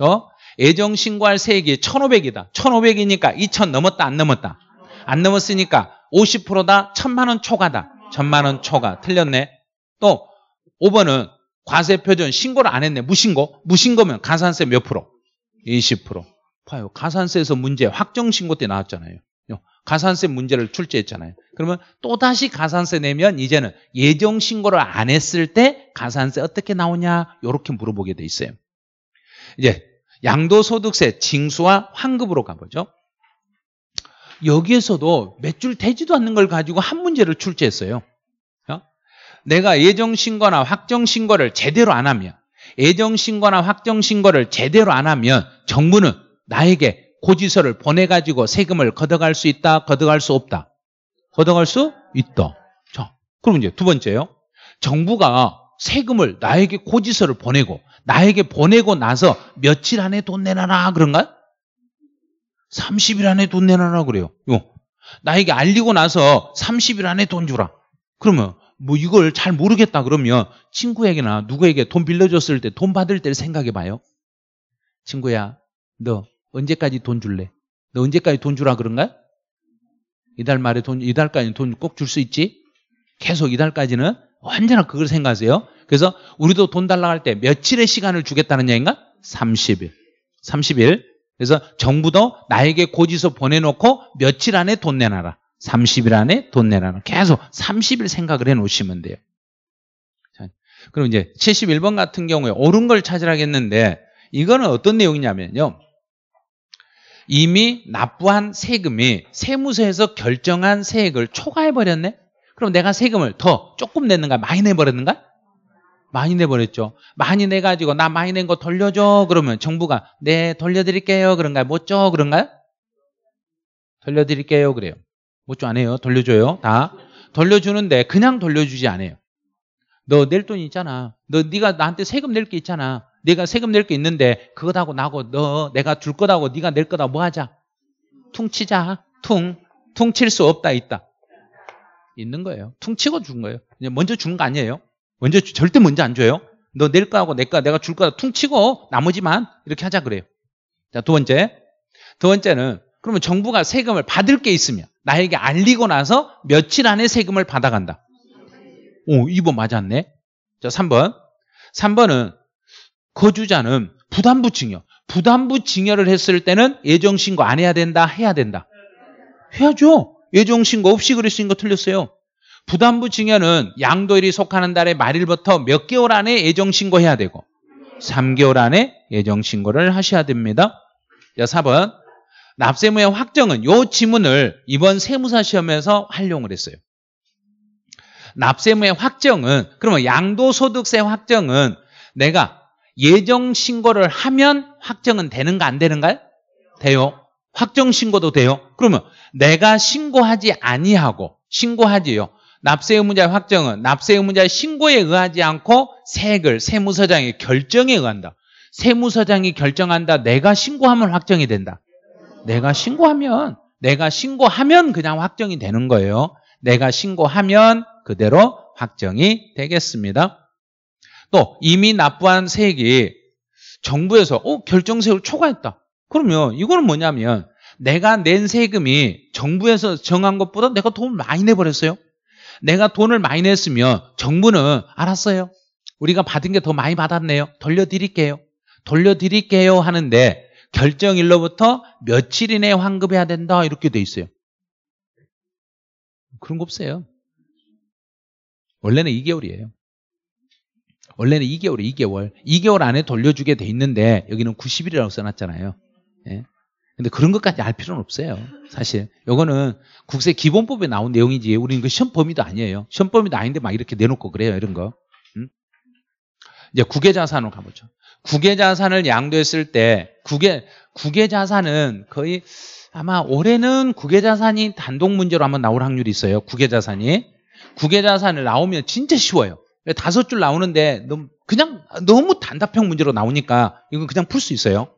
어? 예정 신고할 세액이 1,500이다. 1,500이니까 2,000 넘었다 안 넘었다. 안 넘었으니까 50%다. 1,000만 원 초과다. 1,000만 원 초과. 틀렸네. 또 5번은 과세 표준 신고를 안 했네. 무신고. 무신고면 가산세 몇 프로? 20%. 봐요. 가산세에서 문제 확정 신고 때 나왔잖아요. 가산세 문제를 출제했잖아요. 그러면 또다시 가산세 내면 이제는 예정 신고를 안 했을 때 가산세 어떻게 나오냐 이렇게 물어보게 돼 있어요. 이제 양도소득세 징수와 환급으로 가보죠. 여기에서도 몇 줄 되지도 않는 걸 가지고 한 문제를 출제했어요. 어? 내가 예정신고나 확정신고를 제대로 안 하면 예정신고나 확정신고를 제대로 안 하면 정부는 나에게 고지서를 보내가지고 세금을 걷어갈 수 있다, 걷어갈 수 없다? 걷어갈 수 있다. 자, 그럼 이제 두 번째요. 정부가 세금을 나에게 고지서를 보내고, 나에게 보내고 나서 며칠 안에 돈 내놔라, 그런가요? 30일 안에 돈 내놔라, 그래요. 요. 나에게 알리고 나서 30일 안에 돈 주라. 그러면 뭐 이걸 잘 모르겠다 그러면 친구에게나 누구에게 돈 빌려줬을 때 돈 받을 때를 생각해 봐요. 친구야, 너 언제까지 돈 줄래? 너 언제까지 돈 주라 그런가? 이달 말에 돈, 이달까지는 돈 꼭 줄 수 있지? 계속 이달까지는 언제나 그걸 생각하세요. 그래서 우리도 돈 달라고 할 때 며칠의 시간을 주겠다는 얘기인가? 30일. 30일. 그래서 정부도 나에게 고지서 보내놓고 며칠 안에 돈 내놔라. 30일 안에 돈 내놔라. 계속 30일 생각을 해놓으시면 돼요. 자, 그럼 이제 71번 같은 경우에 옳은 걸 찾으라고 했는데 이거는 어떤 내용이냐면요. 이미 납부한 세금이 세무서에서 결정한 세액을 초과해버렸네? 그럼 내가 세금을 더 조금 냈는가? 많이 내버렸는가? 많이 내버렸죠. 많이 내가지고 나 많이 낸 거 돌려줘. 그러면 정부가 네, 돌려드릴게요. 그런가요? 못 줘. 그런가요? 돌려드릴게요. 그래요. 못 줘 안 해요. 돌려줘요. 다. 돌려주는데 그냥 돌려주지 않아요. 너 낼 돈 있잖아. 너 네가 나한테 세금 낼 게 있잖아. 내가 세금 낼 게 있는데 그것하고 나고너 내가 줄 거다고 네가 낼 거다 뭐 하자. 퉁치자. 퉁. 퉁칠 수 없다 있다. 있는 거예요. 퉁치고 준 거예요. 먼저 준 거 아니에요. 먼저 주, 절대 먼저 안 줘요. 너 낼 거하고 내 거, 내가 줄 거다 퉁치고 나머지만 이렇게 하자 그래요. 자, 두 번째. 두 번째는 그러면 정부가 세금을 받을 게 있으면 나에게 알리고 나서 며칠 안에 세금을 받아간다. 오, 2번 맞았네. 자, 3번. 3번은 거주자는 부담부 증여. 부담부 증여를 했을 때는 예정신고 안 해야 된다, 해야 된다. 해야죠. 예정신고 없이 그리스인 거 틀렸어요. 부담부 증여는 양도일이 속하는 달의 말일부터 몇 개월 안에 예정신고 해야 되고 3개월 안에 예정신고를 하셔야 됩니다. 4번. 납세무의 확정은 요 지문을 이번 세무사 시험에서 활용을 했어요. 납세무의 확정은 그러면 양도소득세 확정은 내가 예정 신고를 하면 확정은 되는가 안 되는가요? 돼요. 확정 신고도 돼요. 그러면 내가 신고하지 아니하고 신고하지요. 납세 의무자의 확정은 납세 의무자의 신고에 의하지 않고 세액을 세무서장의 결정에 의한다. 세무서장이 결정한다. 내가 신고하면 확정이 된다. 내가 신고하면 내가 신고하면 그냥 확정이 되는 거예요. 내가 신고하면 그대로 확정이 되겠습니다. 또 이미 납부한 세액이 정부에서 어 결정세율 초과했다. 그러면 이거는 뭐냐면 내가 낸 세금이 정부에서 정한 것보다 내가 돈을 많이 내버렸어요. 내가 돈을 많이 냈으면 정부는 알았어요. 우리가 받은 게 더 많이 받았네요. 돌려드릴게요. 돌려드릴게요 하는데 결정일로부터 며칠 이내에 환급해야 된다 이렇게 돼 있어요. 그런 거 없어요. 원래는 2개월이에요. 원래는 2개월 2개월. 2개월 안에 돌려주게 돼 있는데 여기는 90일이라고 써놨잖아요. 예. 근데 그런 것까지 알 필요는 없어요. 사실. 이거는 국세 기본법에 나온 내용이지 우리는 그 시험 범위도 아니에요. 시험 범위도 아닌데 막 이렇게 내놓고 그래요. 이런 거. 음? 이제 국외자산으로 가보죠. 국외자산을 양도했을 때 국외 국외자산은 거의 아마 올해는 국외자산이 단독 문제로 한번 나올 확률이 있어요. 국외자산이 국외자산을 나오면 진짜 쉬워요. 네, 다섯 줄 나오는데 너무 그냥 너무 단답형 문제로 나오니까 이건 그냥 풀 수 있어요.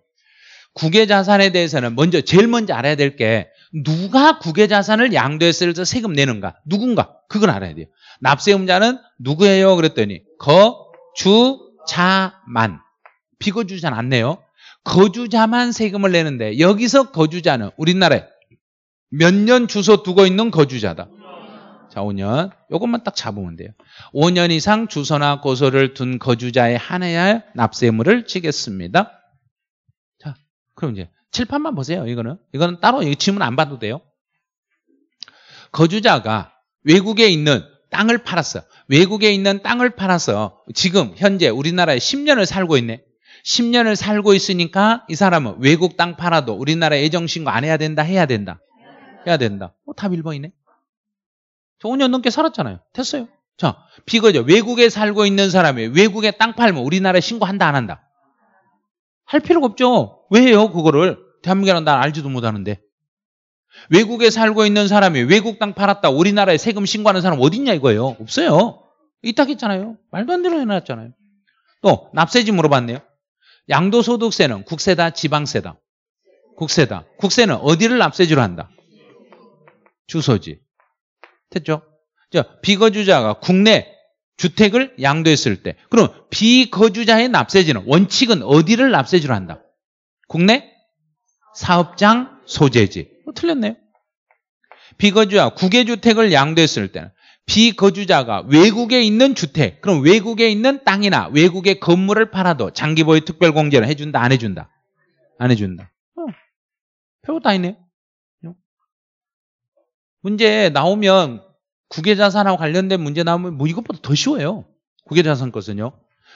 국외자산에 대해서는 먼저 제일 먼저 알아야 될 게 누가 국외자산을 양도했을 때 세금 내는가 누군가 그걸 알아야 돼요. 납세의자는 누구예요? 그랬더니 거주자만 비거주자는 안 내요. 거주자만 세금을 내는데 여기서 거주자는 우리나라에 몇 년 주소 두고 있는 거주자다. 자, 5년. 요것만 딱 잡으면 돼요. 5년 이상 주소나 고소를 둔거주자의 한해야 납세물을 치겠습니다. 자, 그럼 이제 칠판만 보세요. 이거는. 이거는 따로 질문 안 봐도 돼요. 거주자가 외국에 있는 땅을 팔았어. 외국에 있는 땅을 팔아서 지금 현재 우리나라에 10년을 살고 있네. 10년을 살고 있으니까 이 사람은 외국 땅 팔아도 우리나라 애정신고 안 해야 된다, 해야 된다. 해야 된다. 어, 답 1번이네. 저 5년 넘게 살았잖아요. 됐어요. 자, 비거죠. 외국에 살고 있는 사람이 외국에 땅 팔면 우리나라에 신고한다, 안 한다? 할 필요가 없죠. 왜요 그거를? 대한민국이란 난 알지도 못하는데. 외국에 살고 있는 사람이 외국 땅 팔았다, 우리나라에 세금 신고하는 사람 어딨냐, 이거예요. 없어요. 이따 했잖아요. 말도 안 되는 해놨잖아요. 또, 납세지 물어봤네요. 양도소득세는 국세다, 지방세다. 국세다. 국세는 어디를 납세지로 한다? 주소지. 됐죠? 자, 비거주자가 국내 주택을 양도했을 때 그럼 비거주자의 납세지는 원칙은 어디를 납세지로 한다? 국내 사업장 소재지 어, 틀렸네요 비거주자 국외주택을 양도했을 때는 비거주자가 외국에 있는 주택 그럼 외국에 있는 땅이나 외국의 건물을 팔아도 장기보유 특별공제를 해준다 안 해준다? 안 해준다 어, 별거 다 있네요 문제 나오면 국외자산하고 관련된 문제 나오면 뭐 이것보다 더 쉬워요. 국외자산 것은요.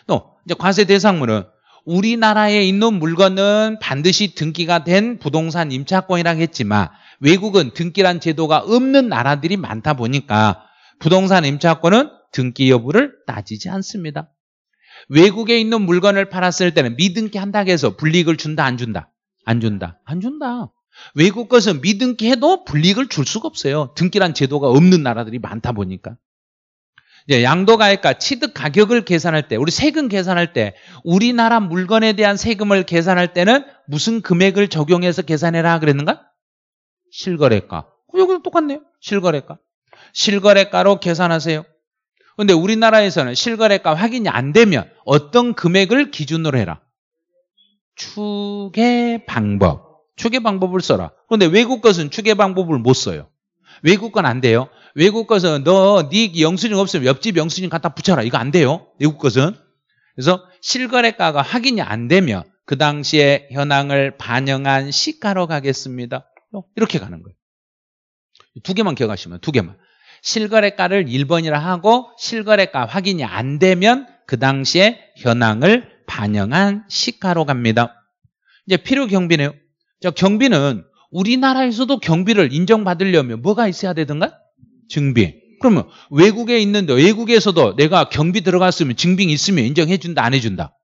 또 이제 과세 대상물은 우리나라에 있는 물건은 반드시 등기가 된 부동산 임차권이라고 했지만 외국은 등기란 제도가 없는 나라들이 많다 보니까 부동산 임차권은 등기 여부를 따지지 않습니다. 외국에 있는 물건을 팔았을 때는 미등기 한다고 해서 불이익을 준다 안 준다? 안 준다. 안 준다. 외국 것은 미등기 해도 불이익을 줄 수가 없어요. 등기란 제도가 없는 나라들이 많다 보니까. 이제 양도가액과 취득 가격을 계산할 때, 우리 세금 계산할 때, 우리나라 물건에 대한 세금을 계산할 때는 무슨 금액을 적용해서 계산해라 그랬는가? 실거래가. 어, 여기도 똑같네요. 실거래가. 실거래가로 계산하세요. 근데 우리나라에서는 실거래가 확인이 안 되면 어떤 금액을 기준으로 해라? 추계 방법. 추계 방법을 써라. 그런데 외국 것은 추계 방법을 못 써요. 외국 건 안 돼요. 외국 것은 너 네 영수증 없으면 옆집 영수증 갖다 붙여라. 이거 안 돼요. 외국 것은. 그래서 실거래가가 확인이 안 되면 그 당시에 현황을 반영한 시가로 가겠습니다. 이렇게 가는 거예요. 두 개만 기억하시면 두 개만. 실거래가를 1번이라 하고 실거래가 확인이 안 되면 그 당시에 현황을 반영한 시가로 갑니다. 이제 필요 경비네요. 자, 경비는 우리나라에서도 경비를 인정받으려면 뭐가 있어야 되든가? 증빙. 그러면 외국에 있는데 외국에서도 내가 경비 들어갔으면 증빙 있으면 인정해준다 안 해준다?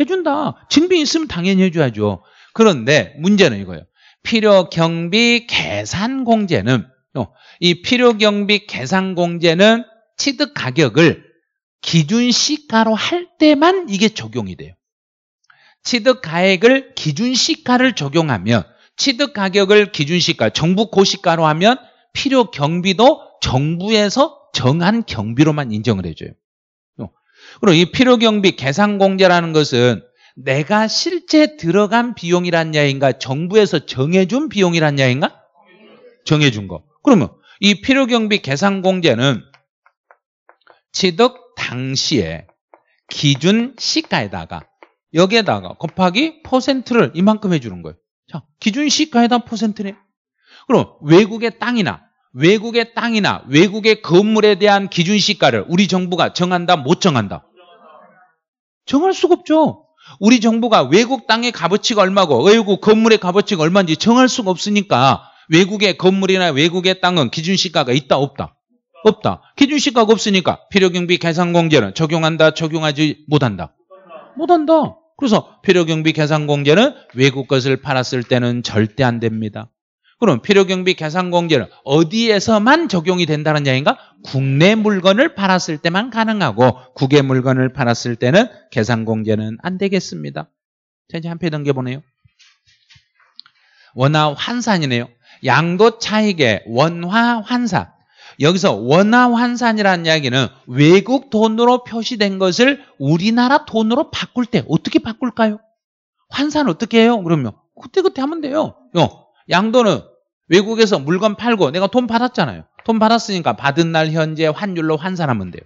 해준다. 증빙 있으면 당연히 해줘야죠. 그런데 문제는 이거예요. 필요 경비 계산 공제는 어, 이 필요 경비 계산 공제는 취득 가격을 기준 시가로 할 때만 이게 적용이 돼요. 취득 가액을 기준시가를 적용하면 취득 가격을 기준시가, 정부 고시가로 하면 필요 경비도 정부에서 정한 경비로만 인정을 해줘요. 그리고 이 필요 경비 계산 공제라는 것은 내가 실제 들어간 비용이란 야인가 정부에서 정해준 비용이란 야인가 정해준 거. 그러면 이 필요 경비 계산 공제는 취득 당시에 기준 시가에다가 여기에다가 곱하기 퍼센트를 이만큼 해주는 거예요. 자, 기준 시가에다 퍼센트네. 그럼 외국의 땅이나 외국의 땅이나 외국의 건물에 대한 기준 시가를 우리 정부가 정한다, 못 정한다? 정할 수가 없죠. 우리 정부가 외국 땅의 값어치가 얼마고 외국 건물의 값어치가 얼마인지 정할 수가 없으니까 외국의 건물이나 외국의 땅은 기준 시가가 있다, 없다? 없다. 기준 시가가 없으니까 필요경비 계산공제는 적용한다, 적용하지 못한다? 못한다. 그래서 필요경비 계산공제는 외국 것을 팔았을 때는 절대 안 됩니다. 그럼 필요경비 계산공제는 어디에서만 적용이 된다는 얘기인가? 국내 물건을 팔았을 때만 가능하고 국외 물건을 팔았을 때는 계산공제는 안 되겠습니다. 자, 이제 한표 넘겨보네요. 원화 환산이네요. 양도 차익의 원화 환산. 여기서 원화환산이라는 이야기는 외국 돈으로 표시된 것을 우리나라 돈으로 바꿀 때 어떻게 바꿀까요? 환산 어떻게 해요? 그러면 그때그때 하면 돼요. 요, 어, 양도는 외국에서 물건 팔고 내가 돈 받았잖아요. 돈 받았으니까 받은 날 현재 환율로 환산하면 돼요.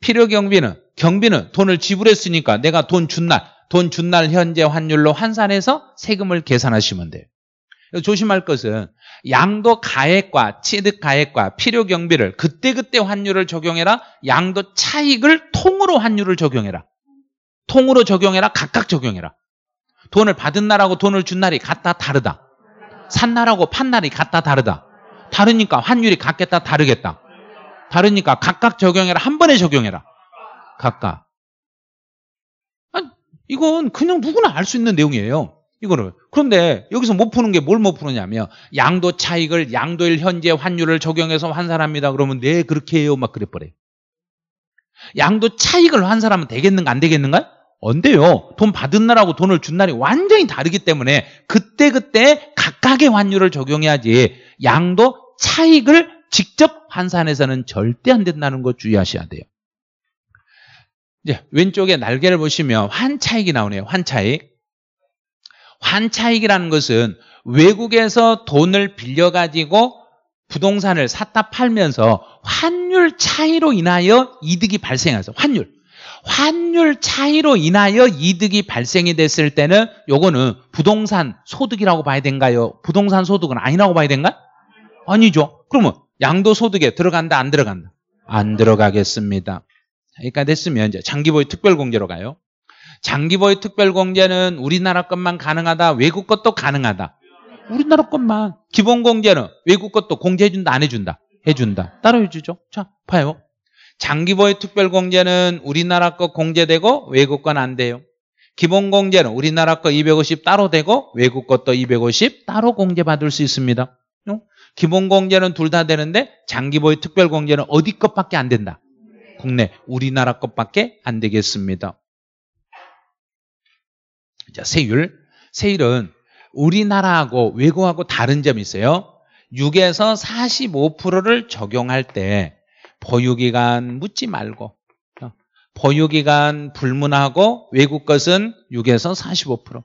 필요 경비는 경비는 돈을 지불했으니까 내가 돈 준 날, 돈 준 날 현재 환율로 환산해서 세금을 계산하시면 돼요. 조심할 것은 양도 가액과 취득 가액과 필요 경비를 그때그때 환율을 적용해라. 양도 차익을 통으로 환율을 적용해라. 통으로 적용해라. 각각 적용해라. 돈을 받은 날하고 돈을 준 날이 같다 다르다. 산 날하고 판 날이 같다 다르다. 다르니까 환율이 같겠다 다르겠다. 다르니까 각각 적용해라. 한 번에 적용해라. 각각. 아 이건 그냥 누구나 알 수 있는 내용이에요. 이거를 그런데 여기서 못 푸는 게 뭘 못 푸느냐면 양도 차익을 양도일 현재 환율을 적용해서 환산합니다. 그러면 네 그렇게 해요. 막 그랬버려요. 양도 차익을 환산하면 되겠는가 안되겠는가안 돼요. 돈 받은 날하고 돈을 준 날이 완전히 다르기 때문에 그때그때 그때 각각의 환율을 적용해야지 양도 차익을 직접 환산해서는 절대 안 된다는 거 주의하셔야 돼요. 이제 왼쪽에 날개를 보시면 환 차익이 나오네요. 환 차익. 환차익이라는 것은 외국에서 돈을 빌려가지고 부동산을 샀다 팔면서 환율 차이로 인하여 이득이 발생해서 환율. 환율 차이로 인하여 이득이 발생이 됐을 때는 요거는 부동산 소득이라고 봐야 된가요? 부동산 소득은 아니라고 봐야 된가요? 아니죠. 그러면 양도 소득에 들어간다 안 들어간다? 안 들어가겠습니다. 그러니까 됐으면 이제 장기보유 특별공제로 가요. 장기보유 특별공제는 우리나라 것만 가능하다. 외국 것도 가능하다. 우리나라 것만. 기본공제는 외국 것도 공제해준다. 안 해준다. 해준다. 따로 해주죠. 자, 봐요. 장기보유 특별공제는 우리나라 거 공제되고 외국 건 안 돼요. 기본공제는 우리나라 거250 따로 되고 외국 것도 250 따로 공제받을 수 있습니다. 기본공제는 둘 다 되는데 장기보유 특별공제는 어디 것밖에 안 된다. 국내 우리나라 것밖에 안 되겠습니다. 자, 세율. 세율은 우리나라하고 외국하고 다른 점이 있어요. 6에서 45%를 적용할 때 보유기간 묻지 말고 어, 보유기간 불문하고 외국 것은 6에서 45%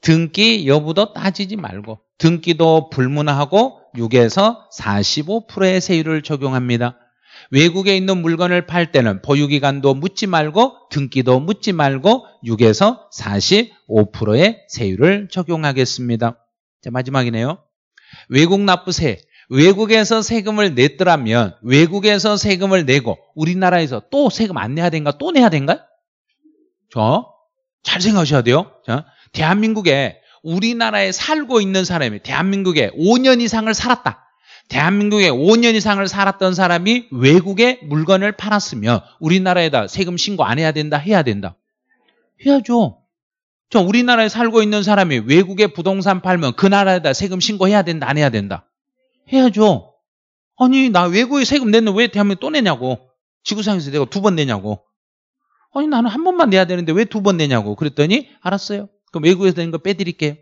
등기 여부도 따지지 말고 등기도 불문하고 6에서 45%의 세율을 적용합니다. 외국에 있는 물건을 팔 때는 보유기간도 묻지 말고 등기도 묻지 말고 6에서 45%의 세율을 적용하겠습니다. 자, 마지막이네요. 외국 납부세. 외국에서 세금을 냈더라면 외국에서 세금을 내고 우리나라에서 또 세금 안 내야 된가? 또 내야 된가? 저? 잘 생각하셔야 돼요. 자, 대한민국에 우리나라에 살고 있는 사람이 대한민국에 5년 이상을 살았다. 대한민국에 5년 이상을 살았던 사람이 외국에 물건을 팔았으면 우리나라에다 세금 신고 안 해야 된다, 해야 된다. 해야죠. 저 우리나라에 살고 있는 사람이 외국에 부동산 팔면 그 나라에다 세금 신고해야 된다, 안 해야 된다. 해야죠. 아니, 나 외국에 세금 냈는데 왜 대한민국 또 내냐고. 지구상에서 내가 두 번 내냐고. 아니, 나는 한 번만 내야 되는데 왜 두 번 내냐고. 그랬더니, 알았어요. 그럼 외국에서 내는 거 빼드릴게요.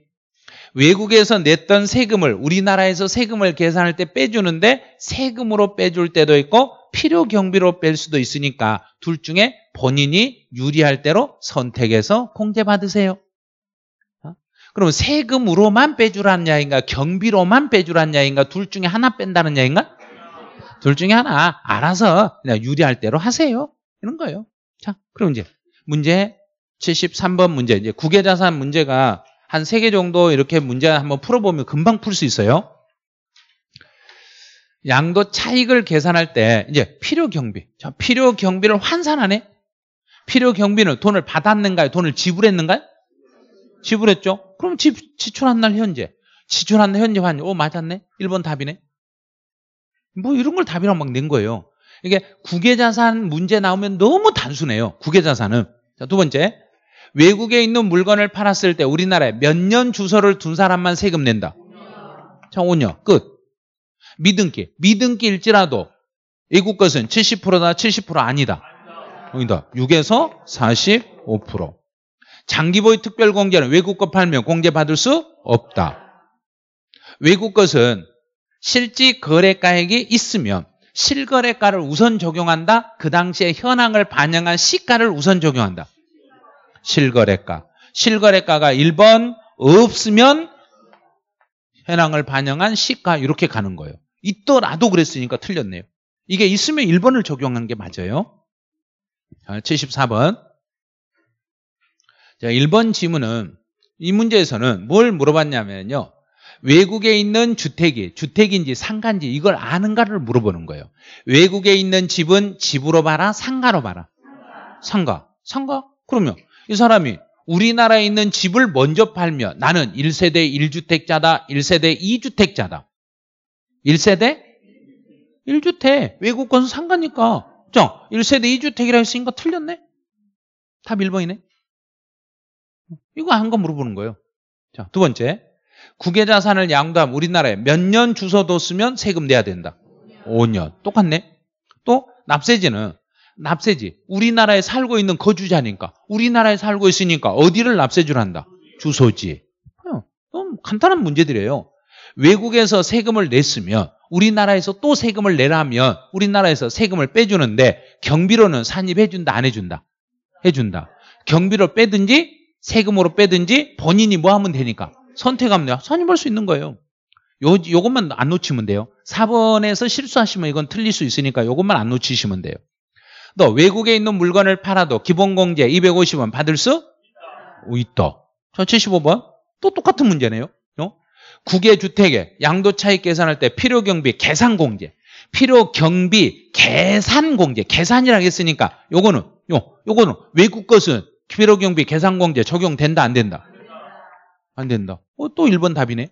외국에서 냈던 세금을 우리나라에서 세금을 계산할 때 빼주는데 세금으로 빼줄 때도 있고 필요 경비로 뺄 수도 있으니까 둘 중에 본인이 유리할 대로 선택해서 공제 받으세요. 어? 그럼 세금으로만 빼주란 야인가 경비로만 빼주란 야인가 둘 중에 하나 뺀다는 야인가? 둘 중에 하나 알아서 그냥 유리할 대로 하세요. 이런 거예요. 자, 그럼 이제 문제 73번 문제 이제 국외자산 문제가 한3개 정도 이렇게 문제 한번 풀어보면 금방 풀 수 있어요. 양도 차익을 계산할 때 이제 필요 경비. 자, 필요 경비를 환산하네. 필요 경비는 돈을 받았는가요? 돈을 지불했는가요? 지불했죠. 그럼 지, 지출한 날 현재. 지출한 날 현재 환율. 오, 맞았네. 1번 답이네. 뭐 이런 걸답이라고막 낸 거예요. 이게 국외자산 문제 나오면 너무 단순해요. 국외자산은. 자, 두 번째. 외국에 있는 물건을 팔았을 때 우리나라에 몇 년 주소를 둔 사람만 세금 낸다. 자, 5년. 끝. 미등기. 미등기일지라도 외국 것은 70%다, 70% 아니다. 아니다. 6에서 45%. 장기보유 특별공제는 외국 것 팔면 공제받을 수 없다. 외국 것은 실지 거래가액이 있으면 실거래가를 우선 적용한다. 그 당시에 현황을 반영한 시가를 우선 적용한다. 실거래가. 실거래가가 1번 없으면 현황을 반영한 시가 이렇게 가는 거예요. 있더라도 그랬으니까 틀렸네요. 이게 있으면 1번을 적용하는게 맞아요. 74번. 자, 1번 지문은 이 문제에서는 뭘 물어봤냐면요. 외국에 있는 주택이 주택인지 상가인지 이걸 아는가를 물어보는 거예요. 외국에 있는 집은 집으로 봐라, 상가로 봐라. 상가. 상가? 그러면 이 사람이 우리나라에 있는 집을 먼저 팔면 나는 1세대 1주택자다, 1세대 2주택자다. 1세대 1주택. 외국 건 상가니까. 정 1세대 2주택이라 했으니까 틀렸네? 답 1번이네? 이거 한 거 물어보는 거예요. 자, 두 번째. 국외자산을 양도함 우리나라에 몇 년 주소도 쓰면 세금 내야 된다. 5년. 똑같네? 또 납세지는 납세지. 우리나라에 살고 있는 거주자니까. 우리나라에 살고 있으니까 어디를 납세주로 한다? 주소지. 너무 간단한 문제들이에요. 외국에서 세금을 냈으면 우리나라에서 또 세금을 내라면 우리나라에서 세금을 빼주는데 경비로는 산입해준다 안 해준다? 해준다. 경비로 빼든지 세금으로 빼든지 본인이 뭐 하면 되니까 선택하면 돼요. 선임할 수 있는 거예요. 요, 요것만 안 놓치면 돼요. 4번에서 실수하시면 이건 틀릴 수 있으니까 요것만 안 놓치시면 돼요. 또 외국에 있는 물건을 팔아도 기본공제 250원 받을 수 있다. 저 75번 또 똑같은 문제네요. 어? 국외 주택에 양도 차익 계산할 때 필요 경비 계산 공제, 필요 경비 계산 공제, 계산이라고 했으니까 요거는 요 요거는 외국 것은 필요 경비 계산 공제 적용된다 안 된다? 안 된다. 어, 또 1번 답이네.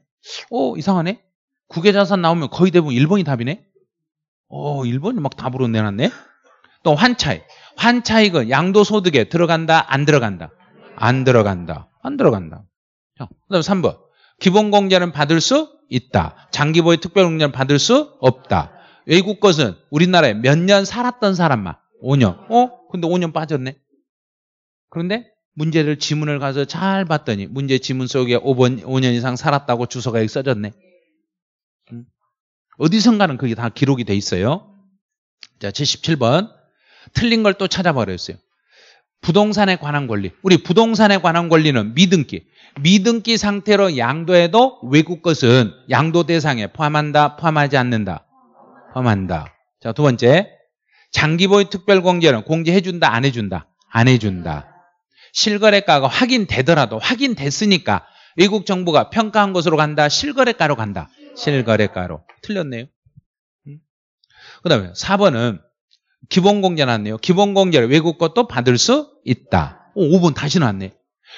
어, 이상하네. 국외 자산 나오면 거의 대부분 1번이 답이네. 어, 1번이 막 답으로 내놨네. 또 환차익. 환차익은 양도소득에 들어간다, 안 들어간다? 안 들어간다. 안 들어간다. 그 다음 3번. 기본공제는 받을 수 있다. 장기보유 특별공제는 받을 수 없다. 외국 것은 우리나라에 몇 년 살았던 사람만. 5년. 어? 근데 5년 빠졌네. 그런데 문제를 지문을 가서 잘 봤더니 문제 지문 속에 5번, 5년 이상 살았다고 주소가 여기 써졌네. 음. 어디선가는 그게 다 기록이 돼 있어요. 자, 77번. 틀린 걸 또찾아버렸어요 부동산에 관한 권리. 우리 부동산에 관한 권리는 미등기. 미등기 상태로 양도해도 외국 것은 양도 대상에 포함한다, 포함하지 않는다. 포함한다. 자, 두 번째. 장기보유 특별공제는 공제해준다, 안 해준다? 안 해준다. 실거래가가 확인되더라도 확인됐으니까 외국 정부가 평가한 것으로 간다, 실거래가로 간다. 실거래가로. 틀렸네요. 그 다음에 4번은 기본 공제 나왔네요. 기본 공제를 외국 것도 받을 수 있다. 오, 5번 다시 나왔네.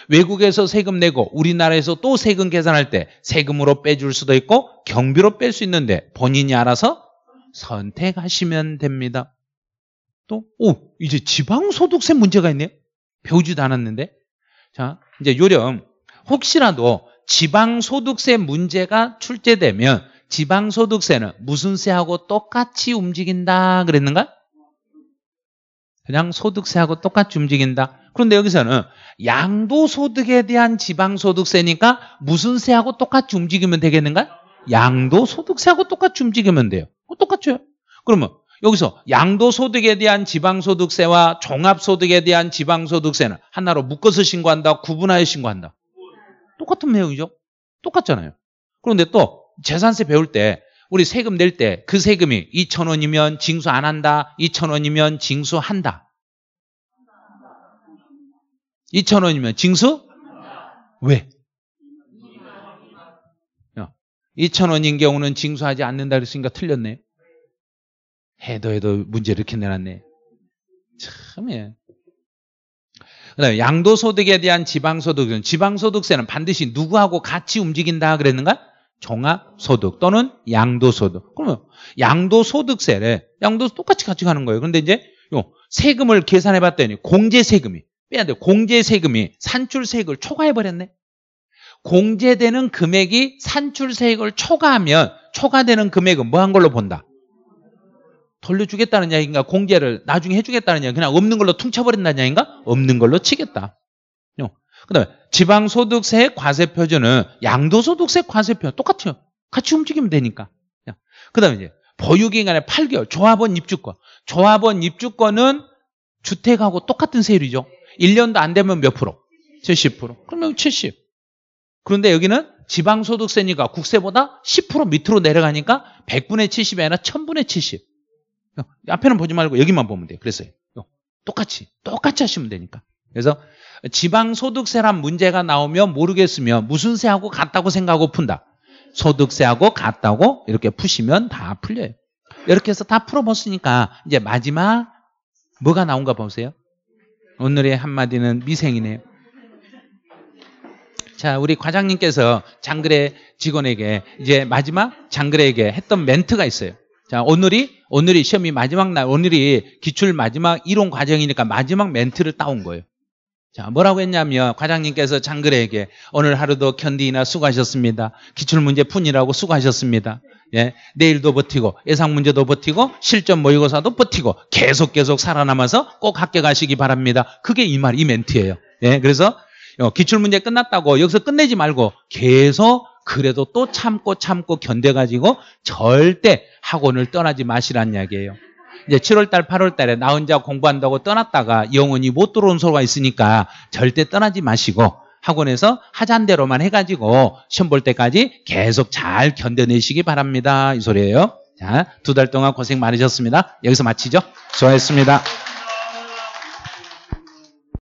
외국에서 세금 내고 우리나라에서 또 세금 계산할 때 세금으로 빼줄 수도 있고 경비로 뺄 수 있는데 본인이 알아서 선택하시면 됩니다. 또, 오, 이제 지방소득세 문제가 있네요. 배우지도 않았는데. 자, 이제 요령. 혹시라도 지방소득세 문제가 출제되면 지방소득세는 무슨 세하고 똑같이 움직인다 그랬는가? 그냥 소득세하고 똑같이 움직인다. 그런데 여기서는 양도소득에 대한 지방소득세니까 무슨 세하고 똑같이 움직이면 되겠는가? 양도소득세하고 똑같이 움직이면 돼요. 어, 똑같죠. 그러면 여기서 양도소득에 대한 지방소득세와 종합소득에 대한 지방소득세는 하나로 묶어서 신고한다, 구분하여 신고한다. 똑같은 내용이죠. 똑같잖아요. 그런데 또 재산세 배울 때 우리 세금 낼 때 그 세금이 2천 원이면 징수 안 한다. 2천 원이면 징수한다. 2천 원이면 징수? 왜? 2천 원인 경우는 징수하지 않는다 그랬으니까 틀렸네. 해도 해도 문제 이렇게 내놨네. 참해. 그다음에 양도소득에 대한 지방소득은 지방소득세는 반드시 누구하고 같이 움직인다 그랬는가? 종합소득 또는 양도소득. 그러면 양도소득세를 양도 소 똑같이 같이 가는 거예요. 그런데 이제 요 세금을 계산해 봤더니 공제세금이 빼야 돼요. 공제세금이 산출세액을 초과해 버렸네. 공제되는 금액이 산출세액을 초과하면 초과되는 금액은 뭐 한 걸로 본다. 돌려주겠다는 이야기인가 공제를 나중에 해주겠다는 이야기 그냥 없는 걸로 퉁쳐버린다는 이야기인가 없는 걸로 치겠다 그다음에 지방소득세 과세 표준은 양도소득세 과세표 똑같아요. 같이 움직이면 되니까. 그다음에 이제 보유기간의 8개월 조합원 입주권. 조합원 입주권은 주택하고 똑같은 세율이죠. 1년도 안 되면 몇 프로? 70%. 그러면 70. 그런데 여기는 지방소득세니까 국세보다 10% 밑으로 내려가니까 100분의 70이 아니라 1000분의 70. 어, 앞에는 보지 말고 여기만 보면 돼요. 그래서 어, 똑같이, 똑같이 하시면 되니까. 그래서 지방소득세란 문제가 나오면 모르겠으면 무슨 세하고 같다고 생각하고 푼다. 소득세하고 같다고 이렇게 푸시면 다 풀려요. 이렇게 해서 다 풀어봤으니까 이제 마지막 뭐가 나온가 보세요. 오늘의 한마디는 미생이네요. 자, 우리 과장님께서 장그래 직원에게 이제 마지막 장그래에게 했던 멘트가 있어요. 자, 오늘이 오늘이 시험이 마지막 날, 오늘이 기출 마지막 이론 과정이니까 마지막 멘트를 따온 거예요. 자, 뭐라고 했냐면 과장님께서 장그래에게 오늘 하루도 견디나 수고하셨습니다. 기출문제 푼이라고 수고하셨습니다. 예, 내일도 버티고 예상 문제도 버티고 실전 모의고사도 버티고 계속 계속 살아남아서 꼭 학교 가시기 바랍니다. 그게 이 말, 이 멘트예요. 예, 그래서 어, 기출문제 끝났다고 여기서 끝내지 말고 계속 그래도 또 참고 참고 견뎌가지고 절대 학원을 떠나지 마시란 이야기예요. 이제 7월달, 8월달에 나 혼자 공부한다고 떠났다가 영원히 못 들어온 소리가 있으니까 절대 떠나지 마시고 학원에서 하잔 대로만 해가지고 시험 볼 때까지 계속 잘 견뎌내시기 바랍니다. 이 소리예요. 자, 두 달 동안 고생 많으셨습니다. 여기서 마치죠. 수고하셨습니다.